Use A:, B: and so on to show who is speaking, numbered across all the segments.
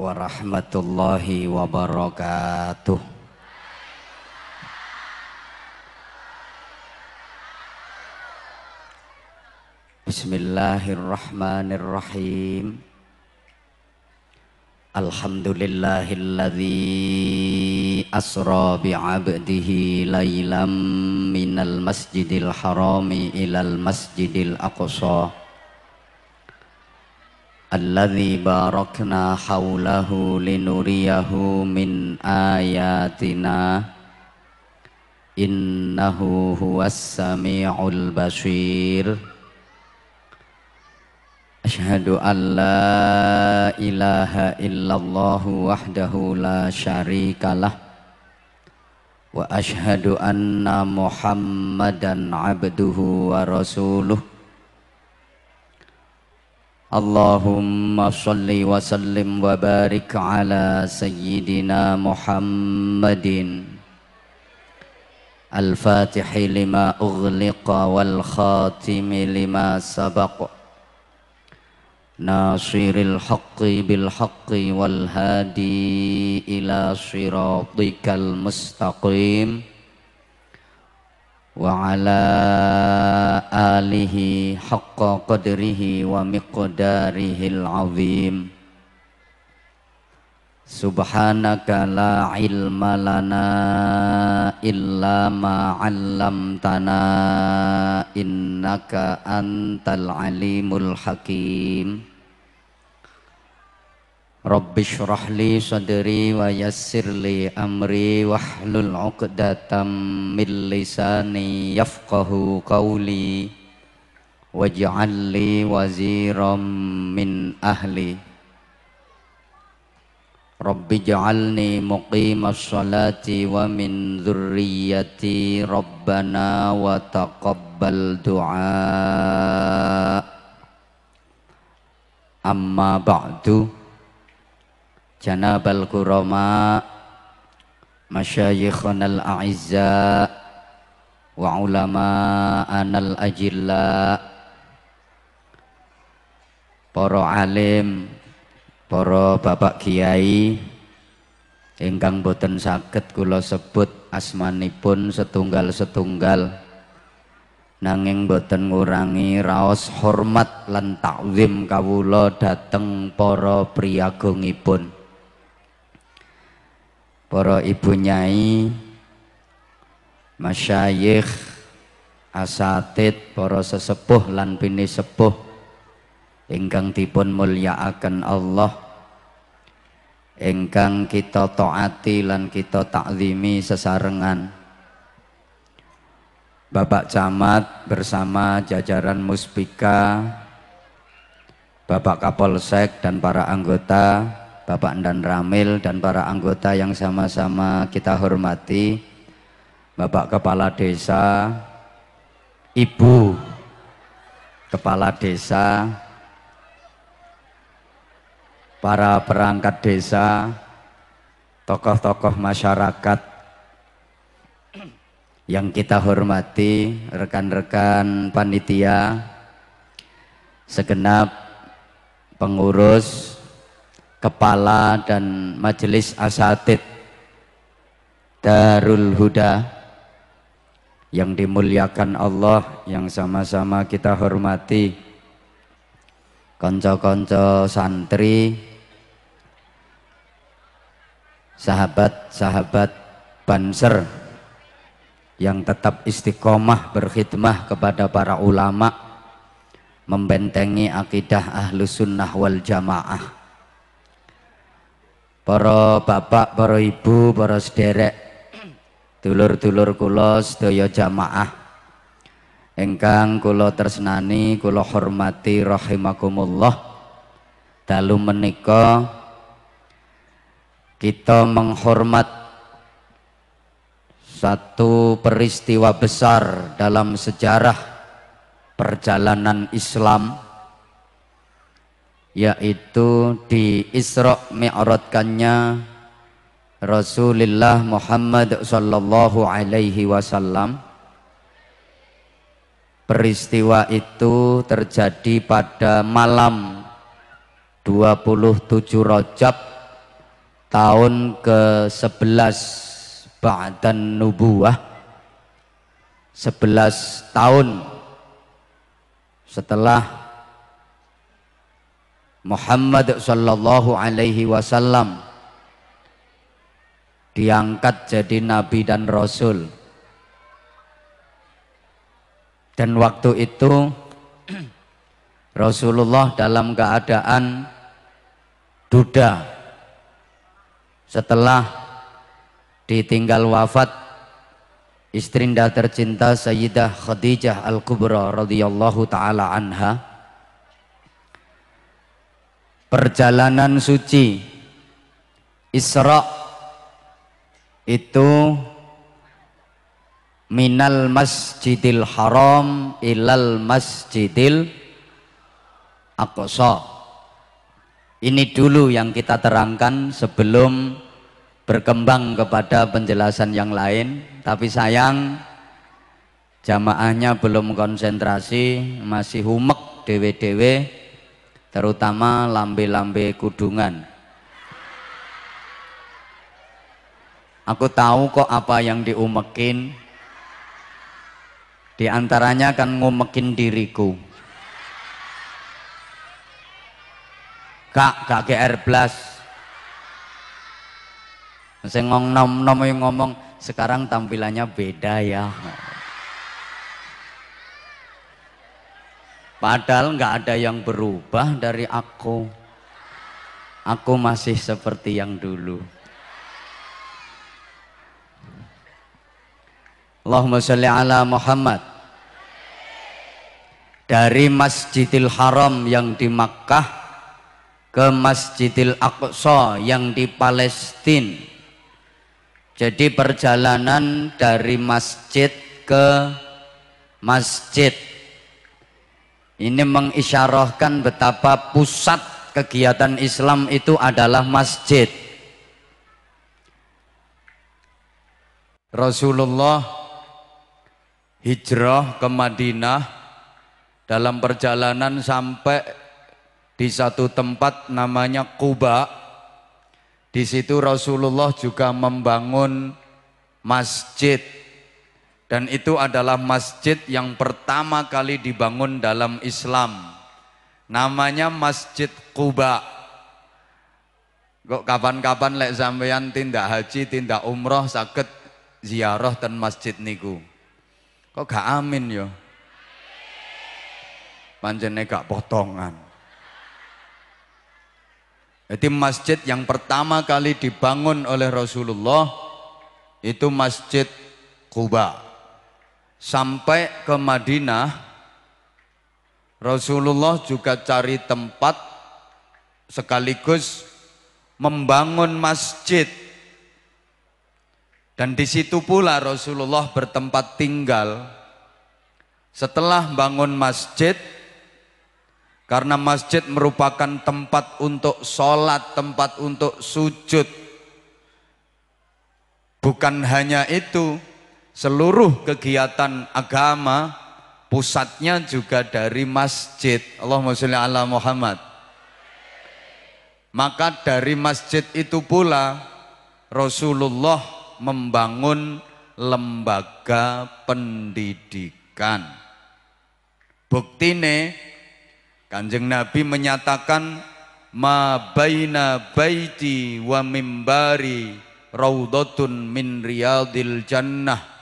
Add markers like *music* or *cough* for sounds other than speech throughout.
A: warahmatullahi wabarakatuh. Bismillahirrahmanirrahim. Alhamdulillahilladzi asra bi'abdihi lailam minal masjidil harami ilal masjidil aqsa. الذي باركنا حوله لنريه من آياتنا إنه هو السميع البشير أشهد أن لا إله إلا الله وحده لا شريك له وأشهد أن محمدا عبده ورسوله اللهم صل وسلم وبارك على سيدنا محمد الفاتح لما أغلق والخاتم لما سبق ناصر الحق بالحق والهادي إلى صراطك المستقيم وعلى آله حق قدره ومقداره العظيم سبحانك لا علم لنا إلا ما علمتنا إنك أنت العليم الحكيم Rabbi syrah li sadri wa yassir li amri wahlul 'uqdatam min lisani yafqahu qawli waj'al waziram min ahli Rabbi ja'alni muqimas salati wa min dhurriyyati rabbana wa taqabbal du'a amma ba'du جناب الكرماء مشايخنا الأعزاء وعلماءنا الأجلاء para alim, para bapak kiai ingkang boten saged kula sebut asmanipun setunggal-setunggal nanging boten ngurangi raos hormat lan takzim kawula dhateng para priyagungipun para ibu nyai, masyayikh, asatid, para sesepuh lan bini sepuh ingkang dipun mulyaaken Allah ingkang kita taati lan kita taklimi sesarengan Bapak Camat bersama jajaran Muspika Bapak Kapolsek dan para anggota Bapak Endan Ramil dan para anggota yang sama-sama kita hormati, Bapak Kepala Desa, Ibu Kepala Desa, para perangkat desa, tokoh-tokoh masyarakat yang kita hormati, rekan-rekan panitia, segenap pengurus, kepala dan majelis asatid Darul Huda yang dimuliakan Allah yang sama-sama kita hormati konco-konco santri sahabat-sahabat banser yang tetap istiqomah berkhidmah kepada para ulama membentengi akidah ahlu sunnah wal jamaah para bapak, para ibu, para sederek, dulur-dulur kula sedaya jamaah ingkang kula tersenani, kula hormati rahimakumullah. Dalu menika kita menghormat satu peristiwa besar dalam sejarah perjalanan Islam yaitu di Isra Mi'rajkannya Rasulullah Muhammad sallallahu alaihi wasallam peristiwa itu terjadi pada malam 27 Rajab tahun ke-11 Ba'dan Nubuah 11 tahun setelah Muhammad sallallahu alaihi wasallam diangkat jadi nabi dan rasul. Dan waktu itu *clears throat* Rasulullah dalam keadaan duda setelah ditinggal wafat istrinda tercinta Sayyidah Khadijah Al-Kubra radhiyallahu taala anha perjalanan suci Isra itu minal masjidil haram ilal masjidil aqsa ini dulu yang kita terangkan sebelum berkembang kepada penjelasan yang lain tapi sayang jamaahnya belum konsentrasi masih humek dewe-dewe terutama lambe-lambe kudungan. Aku tahu kok apa yang diumekin. diantaranya antaranya kan ngumekin diriku. Kak, kak GR Plus. Saya ngomong ngomong sekarang tampilannya beda ya. Padahal nggak ada yang berubah dari aku. Aku masih seperti yang dulu. Allahumma sholli ala Muhammad. Dari Masjidil Haram yang di Makkah ke Masjidil Aqsa yang di Palestina. Jadi perjalanan dari masjid ke masjid ini mengisyarahkan betapa pusat kegiatan Islam itu adalah masjid. Rasulullah hijrah ke Madinah dalam perjalanan sampai di satu tempat namanya Kuba. Di situ Rasulullah juga membangun masjid dan itu adalah masjid yang pertama kali dibangun dalam Islam. Namanya Masjid Kuba. Kok kapan-kapan lek sampeyan tindak haji, tindak umroh sakit ziarah dan masjid niku. Kok gak amin yo? panjenek gak potongan. Jadi masjid yang pertama kali dibangun oleh Rasulullah itu Masjid Kuba sampai ke Madinah Rasulullah juga cari tempat sekaligus membangun masjid dan di situ pula Rasulullah bertempat tinggal setelah bangun masjid karena masjid merupakan tempat untuk sholat, tempat untuk sujud. Bukan hanya itu, seluruh kegiatan agama pusatnya juga dari masjid. Allahumma sholli ala Muhammad. Maka dari masjid itu pula Rasulullah membangun lembaga pendidikan. Buktine Kanjeng Nabi menyatakan ma baina baiti wa mimbari raudotun min riyadil jannah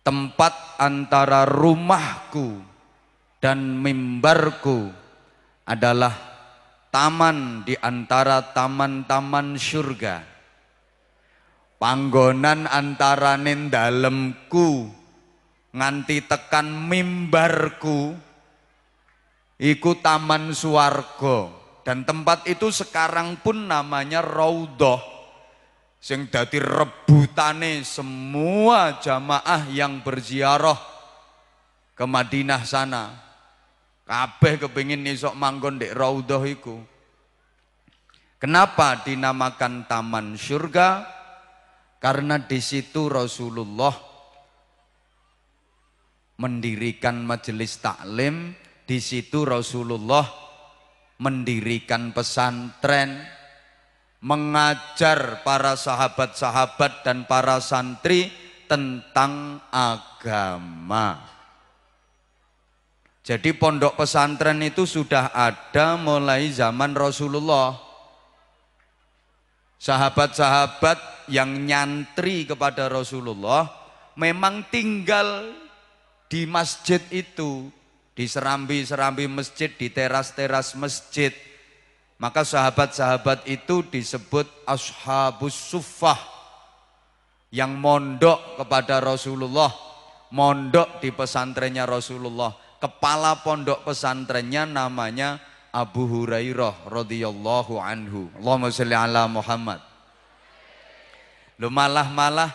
A: tempat antara rumahku dan mimbarku adalah taman di antara taman-taman surga. Panggonan antara dalemku nganti tekan mimbarku ikut taman suargo dan tempat itu sekarang pun namanya Raudoh sing dadi rebutane semua jamaah yang berziarah ke Madinah sana. Kabeh kepingin isok manggon dek raudhah iku. Kenapa dinamakan taman surga? Karena di situ Rasulullah mendirikan majelis taklim, di situ Rasulullah mendirikan pesantren, mengajar para sahabat-sahabat dan para santri tentang agama. Jadi pondok pesantren itu sudah ada mulai zaman Rasulullah. Sahabat-sahabat yang nyantri kepada Rasulullah memang tinggal di masjid itu, di serambi-serambi masjid, di teras-teras masjid. Maka sahabat-sahabat itu disebut ashabus suffah yang mondok kepada Rasulullah, mondok di pesantrennya Rasulullah. Kepala pondok pesantrennya namanya Abu Hurairah radhiyallahu anhu. Allahumma sholli ala Muhammad. Lu malah-malah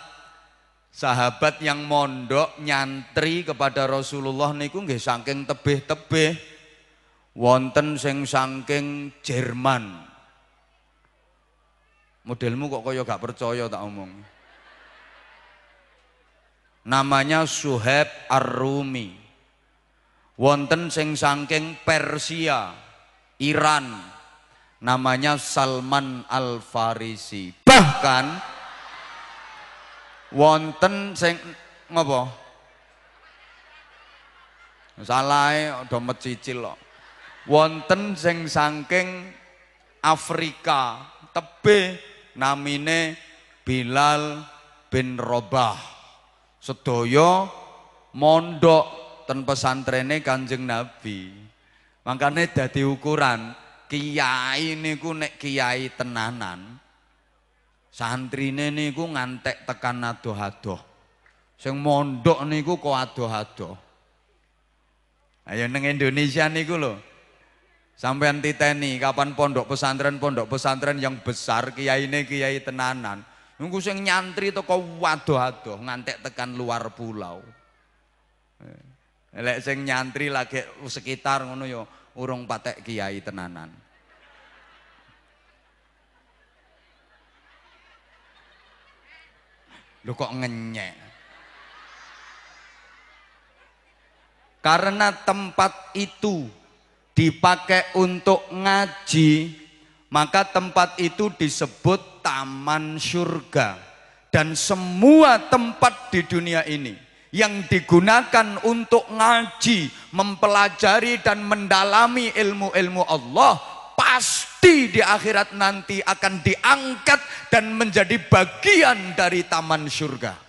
A: sahabat yang mondok nyantri kepada Rasulullah niku nggih saking tebih-tebih wonten sing saking Jerman. Modelmu kok kaya gak percaya tak omong. Namanya Suheb Arumi. Wonten sing saking Persia, Iran. Namanya Salman Al-Farisi. Bahkan wonten sing ngopo? Salahe udah mecicil kok wonten sing saking Afrika tebe namine Bilal bin Robah sedaya mondok ten pesantrene Kanjeng Nabi makanya dadi ukuran kiai niku nek kiai tenanan santrine niku ngantek tekan adoh-adoh sing mondok niku kok adoh-adoh ayo neng Indonesia niku loh Sampean titeni kapan pondok pesantren pondok pesantren yang besar kiai ini kiai tenanan. Nunggu sing nyantri toko waduh-aduh ngantek tekan luar pulau. Eh, lek sing nyantri lagi sekitar ngono yo urung patek kiai tenanan. Lu kok ngenyek? Karena tempat itu dipakai untuk ngaji, maka tempat itu disebut taman surga. Dan semua tempat di dunia ini yang digunakan untuk ngaji, mempelajari dan mendalami ilmu-ilmu Allah pasti di akhirat nanti akan diangkat dan menjadi bagian dari taman surga.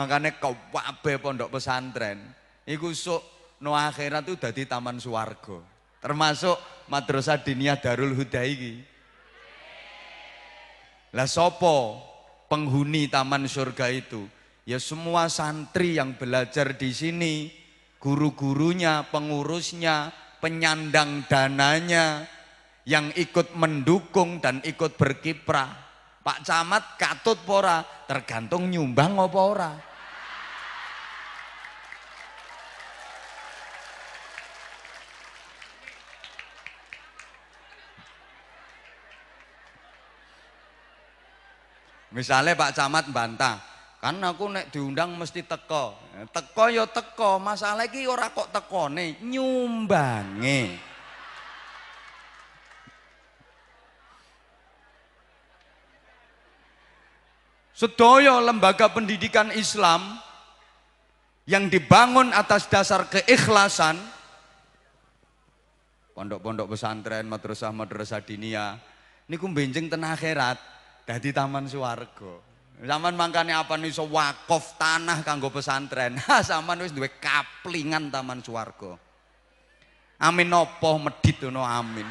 A: Makanya kau kawabe pondok pesantren, ikut sok Noah akhirat itu dadi taman suwargo, Termasuk Madrasah Diniyah Darul Huda iki. Lah sopo penghuni taman surga itu? Ya semua santri yang belajar di sini, guru-gurunya, pengurusnya, penyandang dananya, yang ikut mendukung dan ikut berkiprah. Pak Camat katut pora, tergantung nyumbang apa ora. Misalnya Pak Camat bantah, kan aku nek diundang mesti teko. Teko yo ya teko, masalah lagi ora kok tekone, nyumbange. Sedoyo lembaga pendidikan Islam yang dibangun atas dasar keikhlasan pondok-pondok pesantren, madrasah-madrasah dinia niku benjing tenah akhirat. Dadi taman Suwargo, Zaman mangkane apa so wakof tanah kanggo pesantren. Ha *laughs* ah, sampean wis duwe kaplingan taman Suwargo. Amin napa medit ngono amin.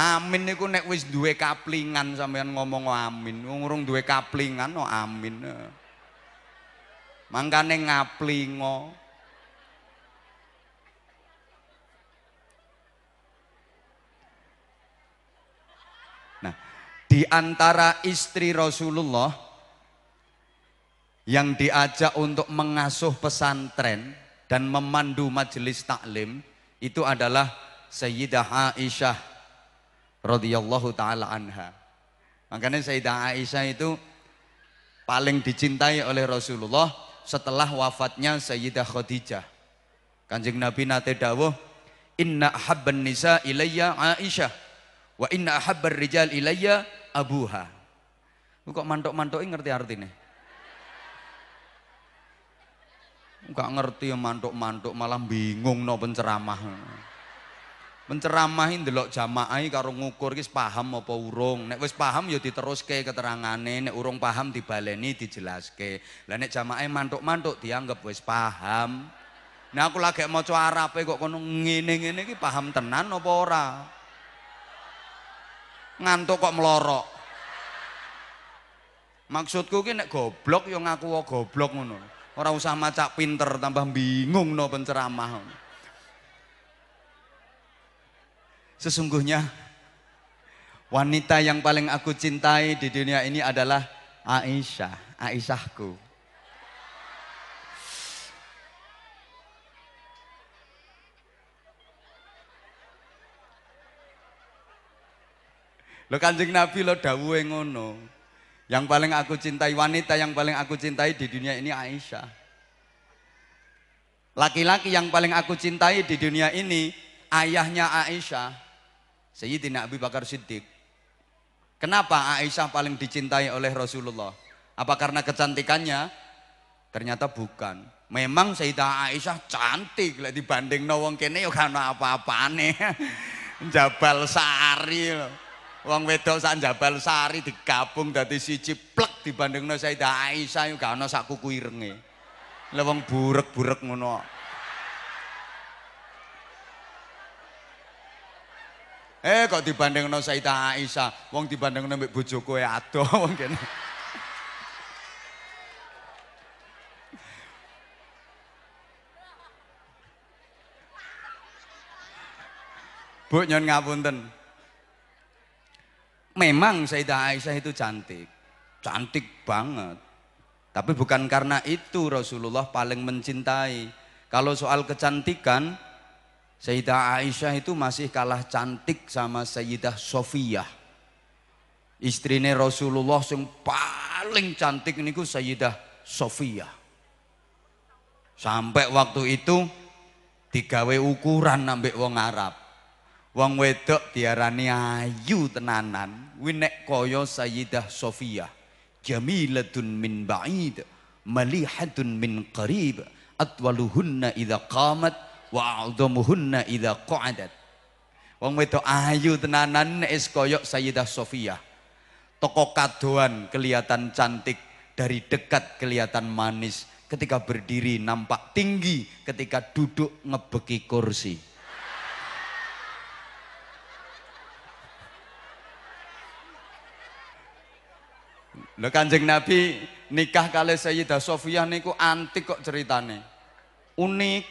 A: Amin niku nek wis duwe kaplingan sampean ngomong amin. Wong urung duwe kaplingan no amin. Eh. Mangkane ngaplingo. di antara istri Rasulullah yang diajak untuk mengasuh pesantren dan memandu majelis taklim itu adalah Sayyidah Aisyah radhiyallahu taala anha. Makanya Sayyidah Aisyah itu paling dicintai oleh Rasulullah setelah wafatnya Sayyidah Khadijah. Kanjeng Nabi nate dawuh, "Inna habban nisa ilayya Aisyah wa inna habbar rijal ilayya abuha. Kok mantok-mantok ngerti artinya? Enggak ngerti ya mantok mantuk malah bingung no penceramah. Penceramahin delok jamaah karo ngukur guys paham apa urung. Nek wis paham ya diteruske keterangane, nek urung paham dibaleni dijelaske. Lah nek jamaah mantok-mantok mantuk dianggap wis paham. Nah aku lagi mau coba Arabe kok kono ngene-ngene paham tenan apa ora? ngantuk kok melorok maksudku ki goblok yang aku wae goblok ngono orang usah macak pinter tambah bingung no penceramah sesungguhnya wanita yang paling aku cintai di dunia ini adalah Aisyah Aisyahku Lo kanjeng Nabi lo dawuhe ngono. Yang paling aku cintai wanita yang paling aku cintai di dunia ini Aisyah. Laki-laki yang paling aku cintai di dunia ini ayahnya Aisyah. Sayyidina Abu Bakar Siddiq. Kenapa Aisyah paling dicintai oleh Rasulullah? Apa karena kecantikannya? Ternyata bukan. Memang Sayyidah Aisyah cantik lah dibanding nawang kene yo karena apa apa aneh. *laughs* Jabal Sari loh. Wong wedok sak Jabal Sari digabung dadi siji plek dibandingno Sayyidah Aisyah yo gak ana sak kuku irenge. Lah wong burek-burek ngono. Eh kok dibandingno Sayyidah Aisyah, wong dibandingno mbek bojoku e ya, adoh *laughs* wong kene. Bu nyon ngapunten. Memang Sayyidah Aisyah itu cantik, cantik banget. Tapi bukan karena itu Rasulullah paling mencintai. Kalau soal kecantikan, Sayyidah Aisyah itu masih kalah cantik sama Sayyidah Sofiyah. Istrinya Rasulullah yang paling cantik niku Sayyidah Sofiyah. Sampai waktu itu digawe ukuran nambek wong Arab. Wong wedok diarani ayu tenanan, winek koyo kaya Sayyidah Sofia. Jamilatun min ba'id, malihatun min qarib, atwaluhunna ida qamat wa aldomuhunna ida qa'adat. Wong wedok ayu tenanan nek koyo kaya Sayyidah Sofia. Toko kadoan kelihatan cantik, dari dekat kelihatan manis, ketika berdiri nampak tinggi, ketika duduk ngebeki kursi. Lo Kanjeng Nabi nikah kali Sayyidah Sofiyah niku antik kok ceritane. Unik.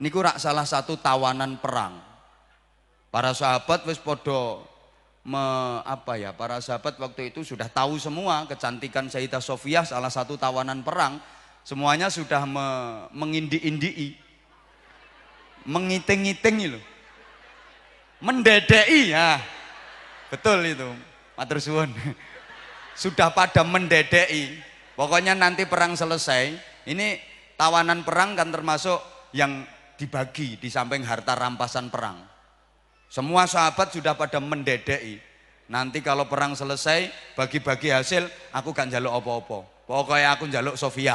A: Niku rak salah satu tawanan perang. Para sahabat wis podo me, apa ya para sahabat waktu itu sudah tahu semua kecantikan Sayyidah Sofiyah salah satu tawanan perang semuanya sudah me, mengindi indi mengiting-iting loh mendedei ya ah. betul itu matur suwun. Sudah pada mendedei. Pokoknya nanti perang selesai, ini tawanan perang kan termasuk yang dibagi di samping harta rampasan perang. Semua sahabat sudah pada mendedei. Nanti kalau perang selesai, bagi-bagi hasil, aku kan jaluk opo-opo. Pokoknya aku jaluk Sofia.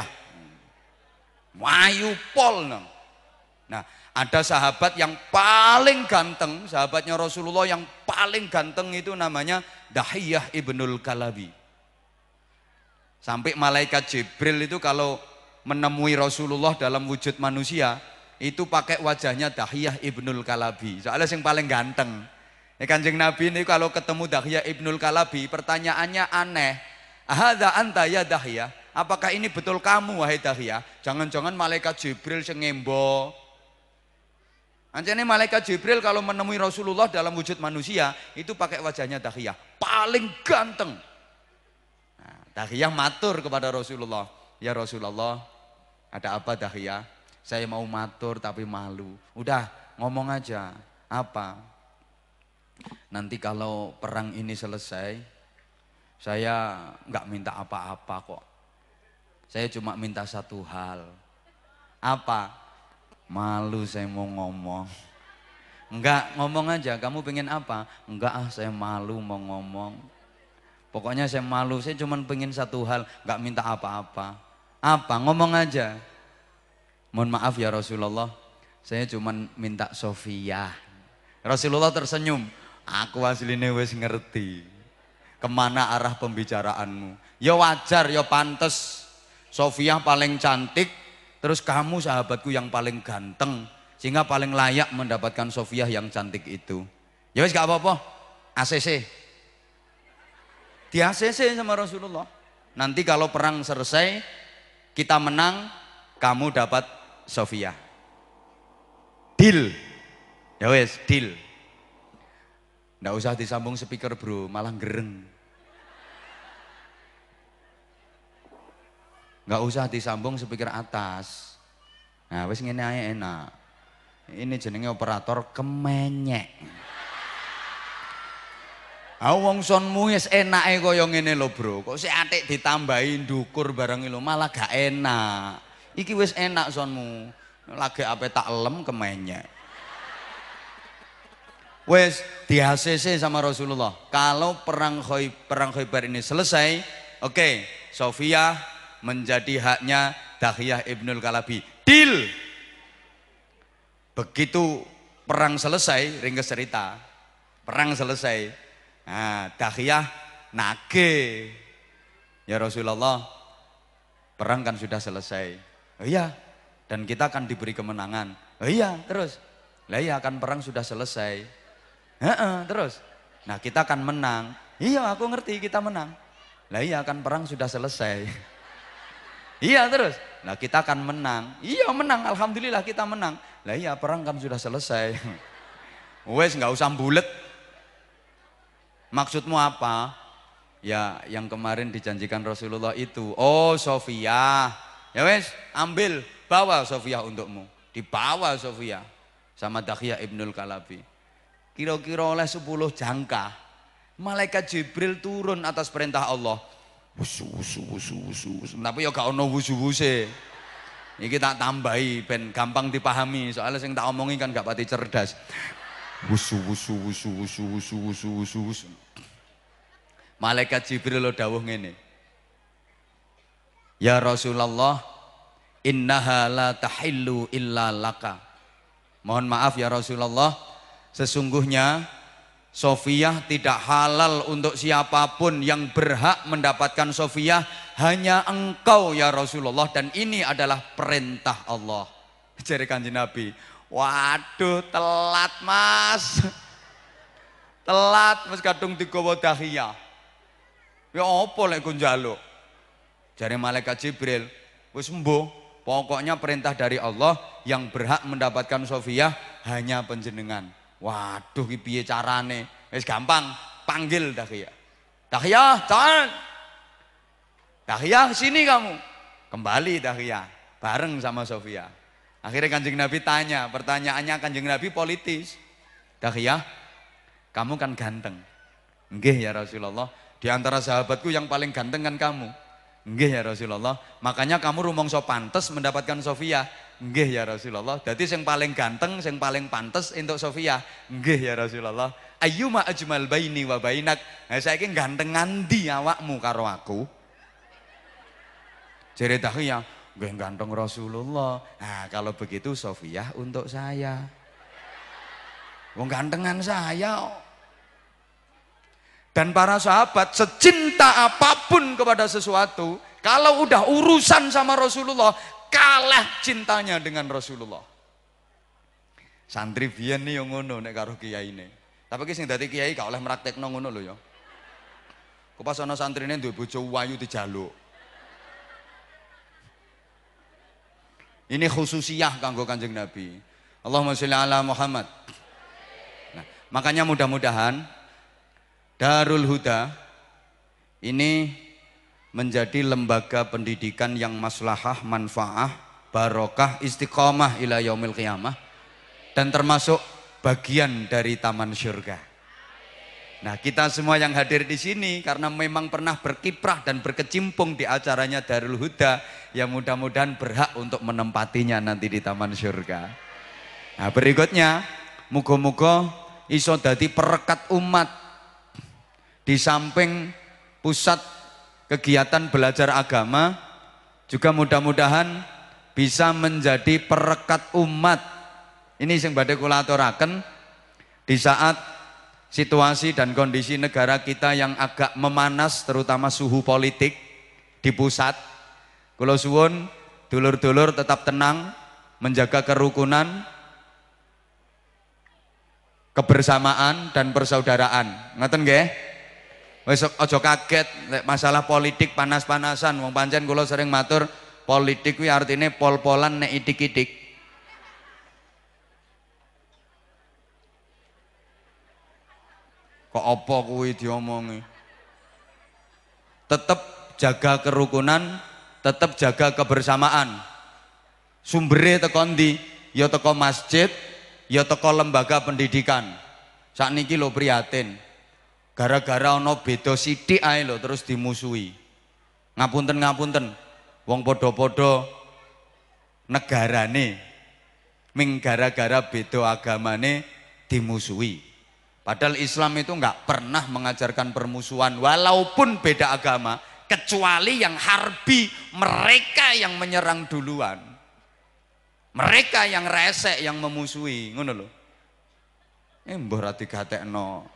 A: Mayu pol. Nah, ada sahabat yang paling ganteng, sahabatnya Rasulullah yang paling ganteng itu namanya Dahiyah Ibnul Kalabi. Sampai malaikat Jibril itu kalau menemui Rasulullah dalam wujud manusia, itu pakai wajahnya Dahiyah Ibnul Kalabi. Soalnya yang paling ganteng. Ini ya, kanjeng Nabi ini kalau ketemu Dahiyah Ibnul Kalabi, pertanyaannya aneh. Ahadha anta ya Dahiyah? Apakah ini betul kamu wahai Dahiyah? Jangan-jangan malaikat Jibril sengembo Anjani malaikat Jibril kalau menemui Rasulullah dalam wujud manusia itu pakai wajahnya dahiyah paling ganteng. Nah, dahiyah matur kepada Rasulullah, ya Rasulullah, ada apa dahiyah? Saya mau matur tapi malu. Udah ngomong aja, apa? Nanti kalau perang ini selesai, saya nggak minta apa-apa kok. Saya cuma minta satu hal. Apa? Malu saya mau ngomong. Enggak, ngomong aja. Kamu pengen apa? Enggak ah, saya malu mau ngomong. Pokoknya saya malu, saya cuma pengen satu hal, enggak minta apa-apa. Apa? Ngomong aja. Mohon maaf ya Rasulullah, saya cuma minta Sofia. Rasulullah tersenyum, aku aslinya wis ngerti. Kemana arah pembicaraanmu? Ya wajar, ya pantas. Sofia paling cantik, Terus kamu sahabatku yang paling ganteng sehingga paling layak mendapatkan Sofia yang cantik itu. Ya wis gak apa-apa. ACC. Di ACC sama Rasulullah. Nanti kalau perang selesai kita menang, kamu dapat Sofia. Deal. Ya wis, deal. Nggak usah disambung speaker, Bro, malah gereng. nggak usah disambung sepikir atas. Nah, wis ngene ae enak. Ini jenenge operator kemenyek. Ah wong sonmu wis enake kaya ngene lo Bro. Kok sik atik ditambahin ndukur bareng lo malah gak enak. Iki wis enak sonmu. Lagi ape tak lem kemenyek. Wes di ACC sama Rasulullah. Kalau perang Khaybar, perang Khaybar ini selesai, oke, okay, Sofia menjadi haknya Dahiyah Ibnul Kalabi. Deal. Begitu perang selesai, ringkas cerita. Perang selesai. Nah, Dahiyah nage. Ya Rasulullah, perang kan sudah selesai. Oh, iya, dan kita akan diberi kemenangan. Oh, iya, terus. Lah iya kan perang sudah selesai. Heeh, terus. Nah, kita akan menang. Iya, aku ngerti kita menang. Lah iya kan perang sudah selesai. *laughs* Iya terus. Nah kita akan menang. Iya menang, Alhamdulillah kita menang. Lah iya perang kan sudah selesai. *laughs* Wes nggak usah bulet. Maksudmu apa? Ya yang kemarin dijanjikan Rasulullah itu. Oh Sofia. Ya wes ambil bawa Sofia untukmu. Dibawa Sofia sama Dakhia Ibnul Kalabi. Kira-kira oleh sepuluh jangka. Malaikat Jibril turun atas perintah Allah wusu wusu wusu wusu wusu tapi ya gak ono wusu wusu ini tak tambahi ben gampang dipahami soalnya sing tak omongin kan gak pati cerdas wusu wusu wusu wusu wusu wusu wusu wusu malaikat Jibril lo dawuh ngene ya Rasulullah innaha la tahillu illa laka mohon maaf ya Rasulullah sesungguhnya Sofiah tidak halal untuk siapapun yang berhak mendapatkan sofiah hanya engkau ya Rasulullah dan ini adalah perintah Allah. *laughs* jari kanji Nabi, waduh telat mas. Telat mas kadung digawa dahiyah. Ya apa lek kunjalu jari malaikat Jibril, wis mbuh Pokoknya perintah dari Allah yang berhak mendapatkan sofiah hanya penjenengan. Waduh ini piye carane? Wis gampang, panggil Dahiyah. Dahiyah, tahan. Dahiyah sini kamu. Kembali Dahiyah bareng sama Sofia. Akhirnya Kanjeng Nabi tanya, pertanyaannya Kanjeng Nabi politis. Dahiyah, kamu kan ganteng. Nggih ya Rasulullah, di antara sahabatku yang paling ganteng kan kamu. Nggih ya Rasulullah. Makanya kamu rumong so pantes mendapatkan Sofia. Nggih ya Rasulullah. Jadi yang paling ganteng, yang paling pantes untuk Sofia. Nggih ya Rasulullah. ma ajmal baini wa bainak. Nah, ingin ganteng nganti awakmu karo aku? ceritaku ya, nggih ganteng Rasulullah. Nah, kalau begitu Sofia untuk saya. Wong gantengan saya dan para sahabat secinta apapun kepada sesuatu, kalau udah urusan sama Rasulullah, kalah cintanya dengan Rasulullah. Santri biyen nih yang ngono nek karo kiai ini. Tapi ki sing dadi kiai gak oleh mraktekno ngono lho ya. Kupas ana santrine duwe bojo wayu dijaluk. Ini khususiyah kanggo Kanjeng Nabi. Allahumma sholli ala Muhammad. Nah, makanya mudah-mudahan Darul Huda ini menjadi lembaga pendidikan yang maslahah, manfaah, barokah, istiqomah ila yaumil qiyamah dan termasuk bagian dari taman syurga. Nah, kita semua yang hadir di sini karena memang pernah berkiprah dan berkecimpung di acaranya Darul Huda, ya mudah-mudahan berhak untuk menempatinya nanti di taman syurga. Nah, berikutnya, mugo-mugo iso dadi perekat umat di samping pusat kegiatan belajar agama juga mudah-mudahan bisa menjadi perekat umat ini yang badai kulaturakan di saat situasi dan kondisi negara kita yang agak memanas terutama suhu politik di pusat Kalau suwun dulur-dulur tetap tenang menjaga kerukunan kebersamaan dan persaudaraan ngeten nggih Wes aja kaget nek masalah politik panas-panasan wong pancen kula sering matur politik kuwi artine pol-polan nek idik-idik, Kok apa kuwi diomongi? Tetep jaga kerukunan, tetep jaga kebersamaan. Sumbernya teko ndi? Ya teko masjid, ya teko lembaga pendidikan. Sakniki lo prihatin. Gara-gara ono beda sidik ae lho terus dimusuhi. Ngapunten ngapunten. Wong padha-padha negarane ming gara-gara beda agamane dimusuhi. Padahal Islam itu enggak pernah mengajarkan permusuhan walaupun beda agama kecuali yang harbi mereka yang menyerang duluan. Mereka yang resek yang memusuhi ngono lho. Eh mbah ra digatekno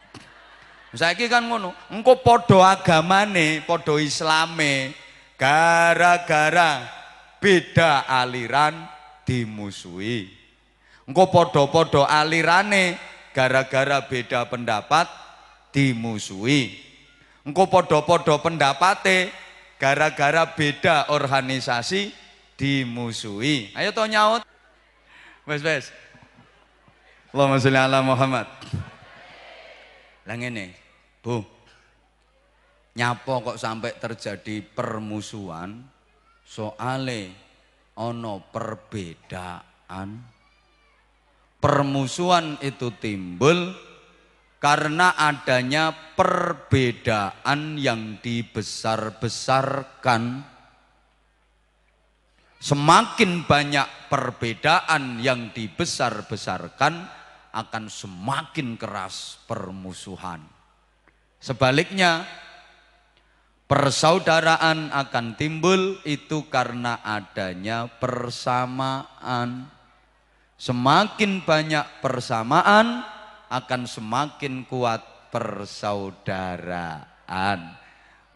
A: Saiki kan ngono, engko padha agamane, padha islame, gara-gara beda aliran dimusuhi. Engko padha-padha alirane, gara-gara beda pendapat dimusuhi. Engko padha-padha pendapate, gara-gara beda organisasi dimusuhi. Ayo to nyaut. Wes wes. Allahumma sholli ala Muhammad. Lah ngene, Bu, nyapo kok sampai terjadi permusuhan? Soale ono perbedaan. Permusuhan itu timbul karena adanya perbedaan yang dibesar-besarkan. Semakin banyak perbedaan yang dibesar-besarkan akan semakin keras permusuhan. Sebaliknya, persaudaraan akan timbul itu karena adanya persamaan. Semakin banyak persamaan, akan semakin kuat persaudaraan.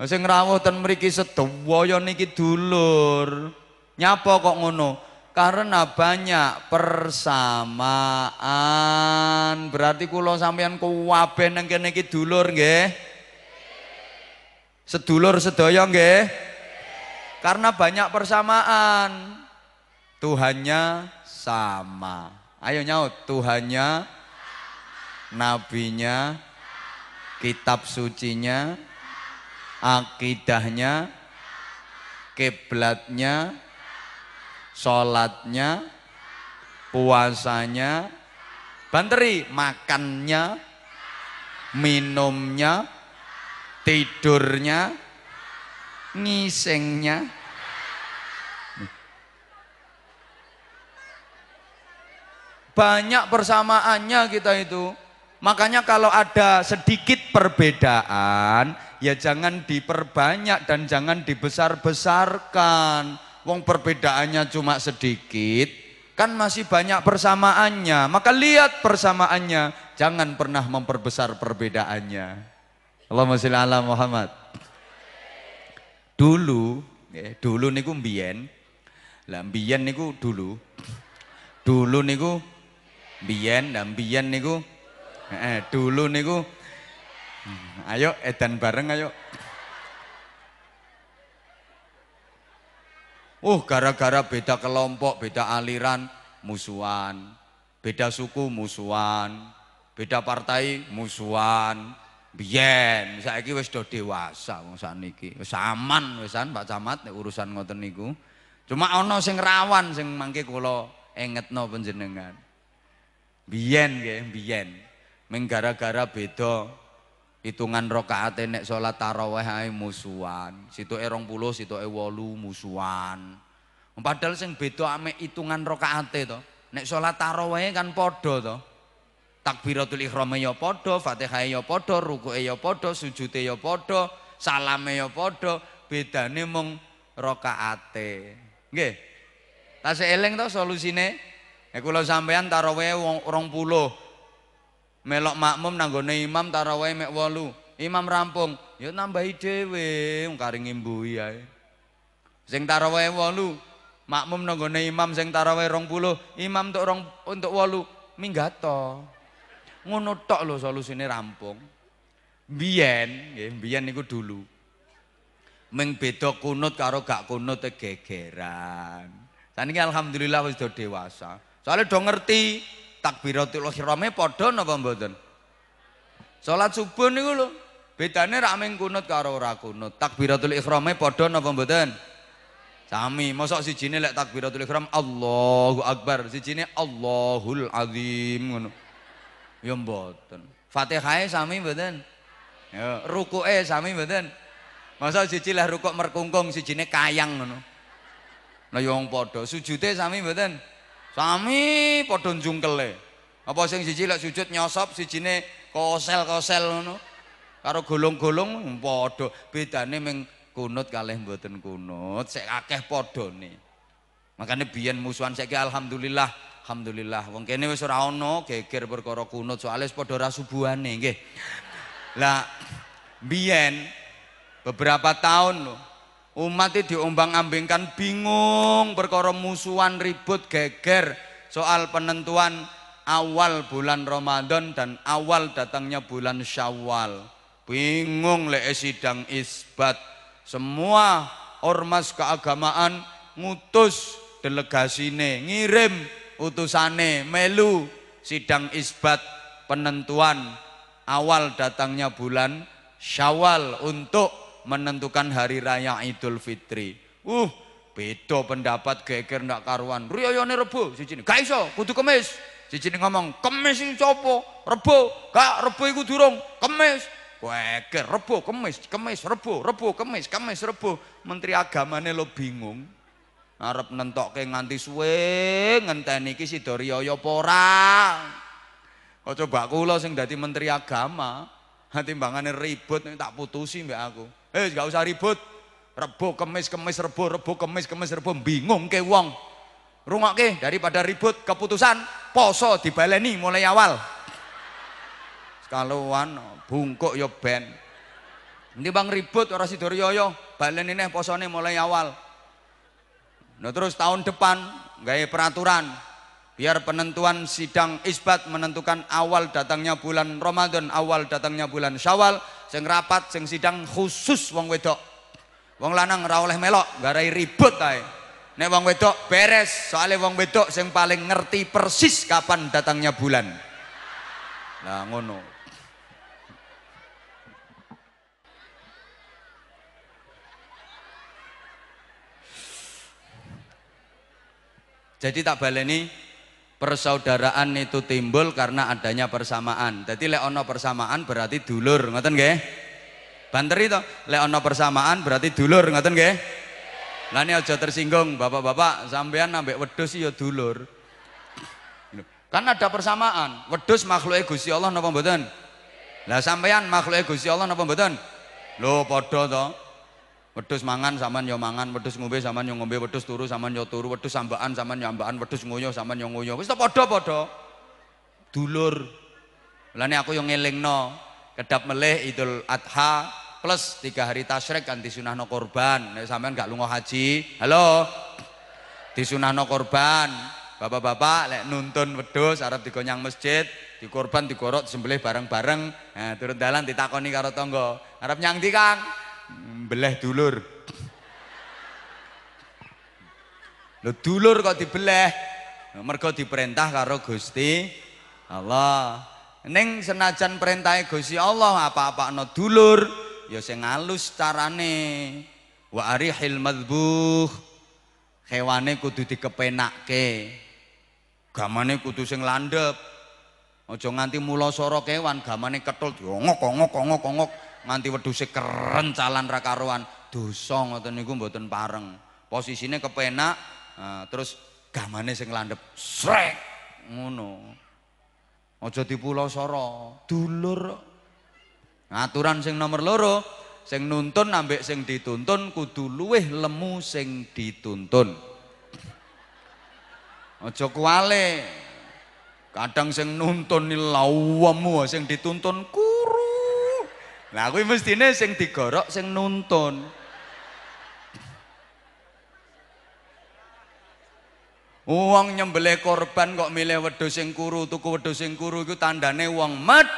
A: Masih ngrawuh meriki mriki yang niki dulur. Nyapa kok ngono? Karena banyak persamaan. Berarti kula sampeyan kuwabe nang kene iki dulur nggih. Sedulur sedaya nggih. Karena banyak persamaan. Tuhannya sama. Ayo nyaut, Tuhannya nabinya, kitab sucinya, akidahnya, kiblatnya, sholatnya, puasanya, banteri, makannya, minumnya, tidurnya, ngisengnya. Banyak persamaannya kita itu. Makanya kalau ada sedikit perbedaan, ya jangan diperbanyak dan jangan dibesar-besarkan wong perbedaannya cuma sedikit, kan masih banyak persamaannya. Maka lihat persamaannya, jangan pernah memperbesar perbedaannya. Allahumma sholli ala Muhammad. Dulu, ya, dulu niku mbiyen. Lah mbiyen niku dulu. Dulu niku mbiyen, lah mbiyen niku eh, eh dulu niku. Hmm, ayo edan bareng ayo. Oh, gara-gara beda kelompok, beda aliran, musuhan. Beda suku, musuhan. Beda partai, musuhan. Biyen saiki wis do dewasa wong saniki. Wis aman wisan Pak Camat urusan ngoten niku. Cuma ana sing rawan sing mangke kula engetno panjenengan. Biyen nggih, biyen. Ming gara-gara beda hitungan rokaat nek sholat taraweh ae musuhan situ erong puluh situ wolu musuhan padahal sing beda ame hitungan rokaat to nek sholat taraweh kan podo to takbiratul ihram ya podo fatihah ya podo ruku ya podo sujud ya podo salame ya podo bedane mung rokaat. nggih tasih eleng to solusine nek kula sampean taraweh pulo melok makmum nanggone imam tarawih mek wolu imam rampung ya nambahi dhewe wong karing imbuhi ae sing tarawih wolu makmum nanggone imam sing tarawih puluh imam untuk rong untuk wolu minggato ngono tok lho solusine rampung biyen nggih biyen niku dulu ming beda kunut karo gak kunut e gegeran saniki alhamdulillah wis dewasa soalnya dongerti. ngerti takbiratul ihrame padha napa mboten? Salat subuh niku lho, bedane rak ming kunut karo ora kunut. Takbiratul ihrame padha napa mboten? Sami, mosok sijine lek takbiratul ihram Allahu Akbar, sijine Allahul Azim ngono. Ya mboten. Fatihah sami mboten? Ya, rukuke sami mboten? Masa siji lah rukuk merkungkung sijine kayang ngono. Lah yo ya padha, sujude sami mboten? Sami padha jungkele. Apa sing siji lek sujud nyosop sijine kosel-kosel ngono. Karo golong-golong padha. Bedane ming kunut kalih mboten kunut, sik akeh padhane. Makane biyen musuhan saiki alhamdulillah, alhamdulillah wong kene wis ora ana geger perkara kunut soalnya padha ra subuhane nggih. Lah biyen beberapa tahun loh Umat diombang-ambingkan bingung berkoro musuhan ribut geger soal penentuan awal bulan Ramadan dan awal datangnya bulan Syawal. Bingung le sidang isbat. Semua ormas keagamaan ngutus delegasine, ngirim utusane, melu sidang isbat penentuan awal datangnya bulan Syawal untuk menentukan hari raya Idul Fitri. Uh, beda pendapat geger ndak karuan. Riyane Rebo siji gak iso, kudu kemis. Siji ngomong, kemis iki copo? Rebo. kak Rebo iku durung, kemis. Geger Rebo, kemis, kemis, Rebo, Rebo, kemis, kemis, Rebo. Menteri agamane lo bingung. Arep ke nganti suwe ngenteni iki sida riyaya apa ora. Kok coba kula sing dadi menteri agama, Hati ribet ribut tak putusin mbak aku. Eh gak usah ribut. Rebo kemis kemis rebo rebo kemis kemis rebo bingung ke wong. ke daripada ribut keputusan poso dibaleni mulai awal. Sekaluan bungkuk yo ya, ben. Ini bang ribut orang Sidoryoyo ya, ya. baleni neh posone mulai awal. Nah terus tahun depan gaya peraturan Biar penentuan sidang isbat menentukan awal datangnya bulan Ramadan, awal datangnya bulan Syawal, sing rapat, sing sidang khusus wong wedok. Wong lanang ora oleh melok, garai ribut ae. Nek wong wedok beres, soalnya wong wedok sing paling ngerti persis kapan datangnya bulan. Nah, ngono. Jadi tak baleni persaudaraan itu timbul karena adanya persamaan. Jadi lek ono persamaan berarti dulur, ngoten nggih? Banteri to, lek ono persamaan berarti dulur, ngoten nggih? Lah aja tersinggung, bapak-bapak sampean nambah wedhus ya dulur. Kan ada persamaan, wedhus makhluke Gusti Allah napa mboten? Lah sampean makhluke Gusti Allah napa mboten? Lho padha to. Wedhus mangan sampean yo mangan, wedhus ngombe sampean yo ngombe, wedhus turu sampean yo turu, wedhus sambaan sampean yo ambaan, wedhus nguyuh sampean yo nguyuh. Wis padha-padha. Dulur. Lane aku yo ngelingno kedap melih Idul Adha plus tiga hari tasyrik kan disunahno korban. Nek sampean gak lunga haji, halo. Disunahno korban. Bapak-bapak lek nuntun wedhus arep digonyang masjid, dikorban digorok disembelih bareng-bareng. Nah, turun dalan ditakoni karo tangga. Arep nyang ndi, Kang? Beleh dulur. lo dulur kok dibeleh? Mergo diperintah karo Gusti Allah. neng senajan perintah Gusti Allah apa no dulur yo ya sing alus carane. Wa arihil madbuh. Hewane kudu dikepenakke. Gamane kudu sing landep, Aja nganti mula kewan gamane ketul diongok-ongok-ongok-ongok nganti wedhuse keren calan ra karuan dosa ngoten niku mboten pareng posisine kepenak eh, terus gamane sing landhep srek ngono aja soro, dulur aturan sing nomor loro sing nuntun ambek sing dituntun kudu luwih lemu sing dituntun aja kuwale kadang sing nuntun lawemu sing dituntun ku Nah kuwi mestine sing digorok sing nuntun. uang nyembele korban kok milih wedhus sing kuru, tuku wedhus sing kuru iku tandane wong met.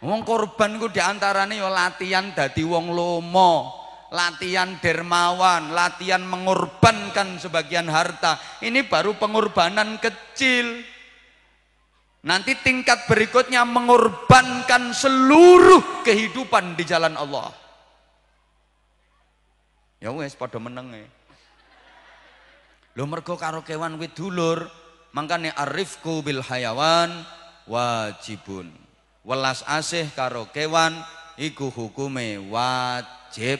A: Wong korban ku diantarane ya latihan dadi wong lomo, latihan dermawan, latihan mengorbankan sebagian harta. Ini baru pengorbanan kecil. Nanti tingkat berikutnya mengorbankan seluruh kehidupan di jalan Allah. Ya wes pada menenge. Lo mergo karo kewan wit dulur, mangkane arifku bil hayawan wajibun. Welas asih karo kewan iku hukume wajib.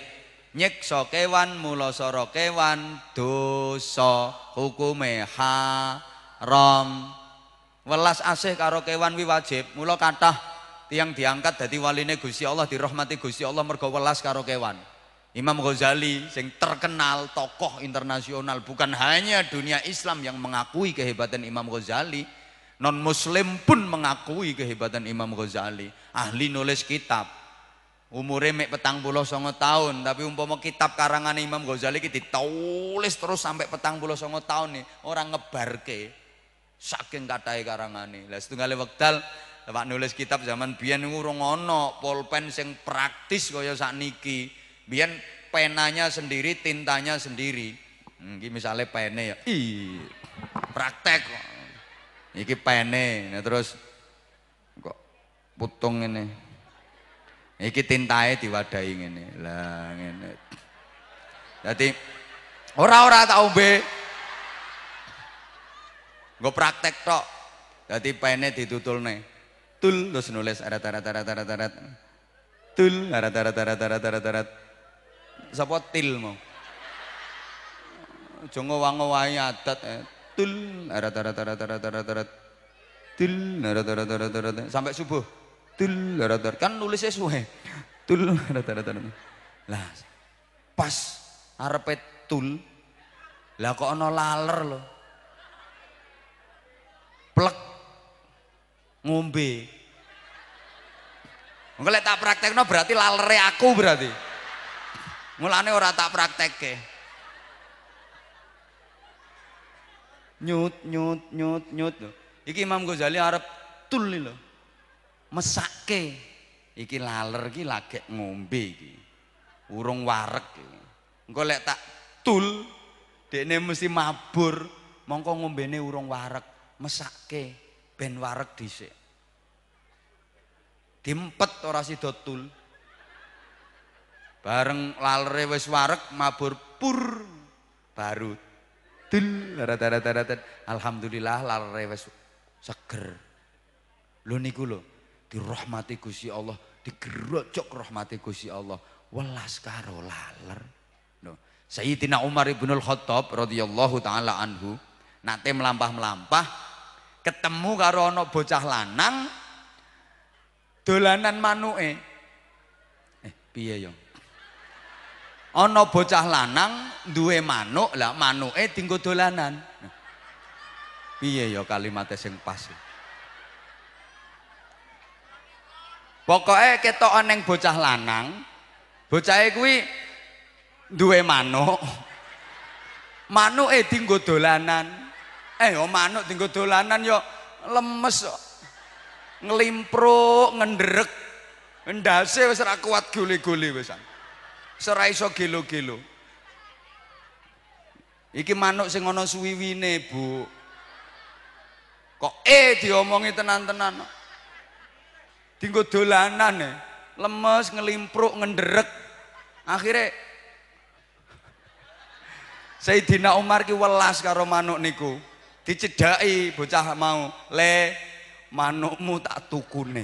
A: Nyekso kewan mula sara kewan dosa hukume haram. Welas asih karo kewan wi wajib. Mula kathah tiang diangkat dadi waline Gusti Allah dirahmati gusi Allah mergo welas karo kewan. Imam Ghazali yang terkenal tokoh internasional bukan hanya dunia Islam yang mengakui kehebatan Imam Ghazali, non muslim pun mengakui kehebatan Imam Ghazali, ahli nulis kitab. Umure mek petang puluh songo tahun, tapi umpama kitab karangan Imam Ghazali ditulis terus sampai petang puluh songo tahun nih, orang ngebarke. Saking kathahé karangane. Lah setunggal wekdal Pak nulis kitab zaman biyen urung ana pulpen sing praktis kaya sakniki. Biyen penanya sendiri, tintanya sendiri. Hmm, iki misalnya pene ya. I praktek. Iki pene, nah, terus kok putung ini Iki tintae diwadahi ini Lah ngene. Dadi ora ora tak ombe. Gue praktek tok. Jadi pene ditutul nih. Tul terus nulis arat arat arat arat arat. Tul arat arat arat arat arat arat. siapa til mau? Jongo wango wae adat. Eh. Tul arat arat arat arat arat arat. Tul arat arat arat arat sampai subuh. Tul arat arat kan nulisnya suwe. Tul arat arat arat. Lah pas arpet tul. Lah kok ana laler loh plek ngombe Engko lek tak praktekno berarti lalere aku berarti. Mulane ora tak praktekke. Nyut nyut nyut nyut. Iki Imam Ghazali arep tul lho. Mesake. Iki laler iki lagi ngombe iki. Urung warek iki. Engko lek tak tul dekne mesti mabur, mongko ngombene urung warek mesake ben warek dhisik. Dimpet ora sida tul. Bareng lalere wis warek mabur pur baru dul alhamdulillah lalere wis seger. Lho niku lho dirahmati Gusti Allah, digerojok rahmati Gusti Allah welas karo laler. Sayyidina Umar ibnul Khattab radhiyallahu taala anhu nate melampah-melampah ketemu karo ana bocah lanang dolanan manuke. Eh, piye yo? Ana bocah lanang duwe manuk, lah manuke dienggo dolanan. Piye yo kalimatnya sing pas. Pokoke ketok neng bocah lanang, bocahe kuwi duwe manuk. Manuke dienggo dolanan. Eh yo manuk tinggo dolanan yo lemes kok. Nglimpro, ngenderek. Endase wis ora kuat gule-gule wisan. Ora iso gelo-gelo. Iki manuk sing ana suwiwine, Bu. Kok eh diomongi tenan-tenan. Tinggo dolanan ya. Lemes, ngelimpruk, ngenderek. Akhirnya Sayyidina Umar ki welas karo manuk niku dicedai bocah mau le manukmu tak tukune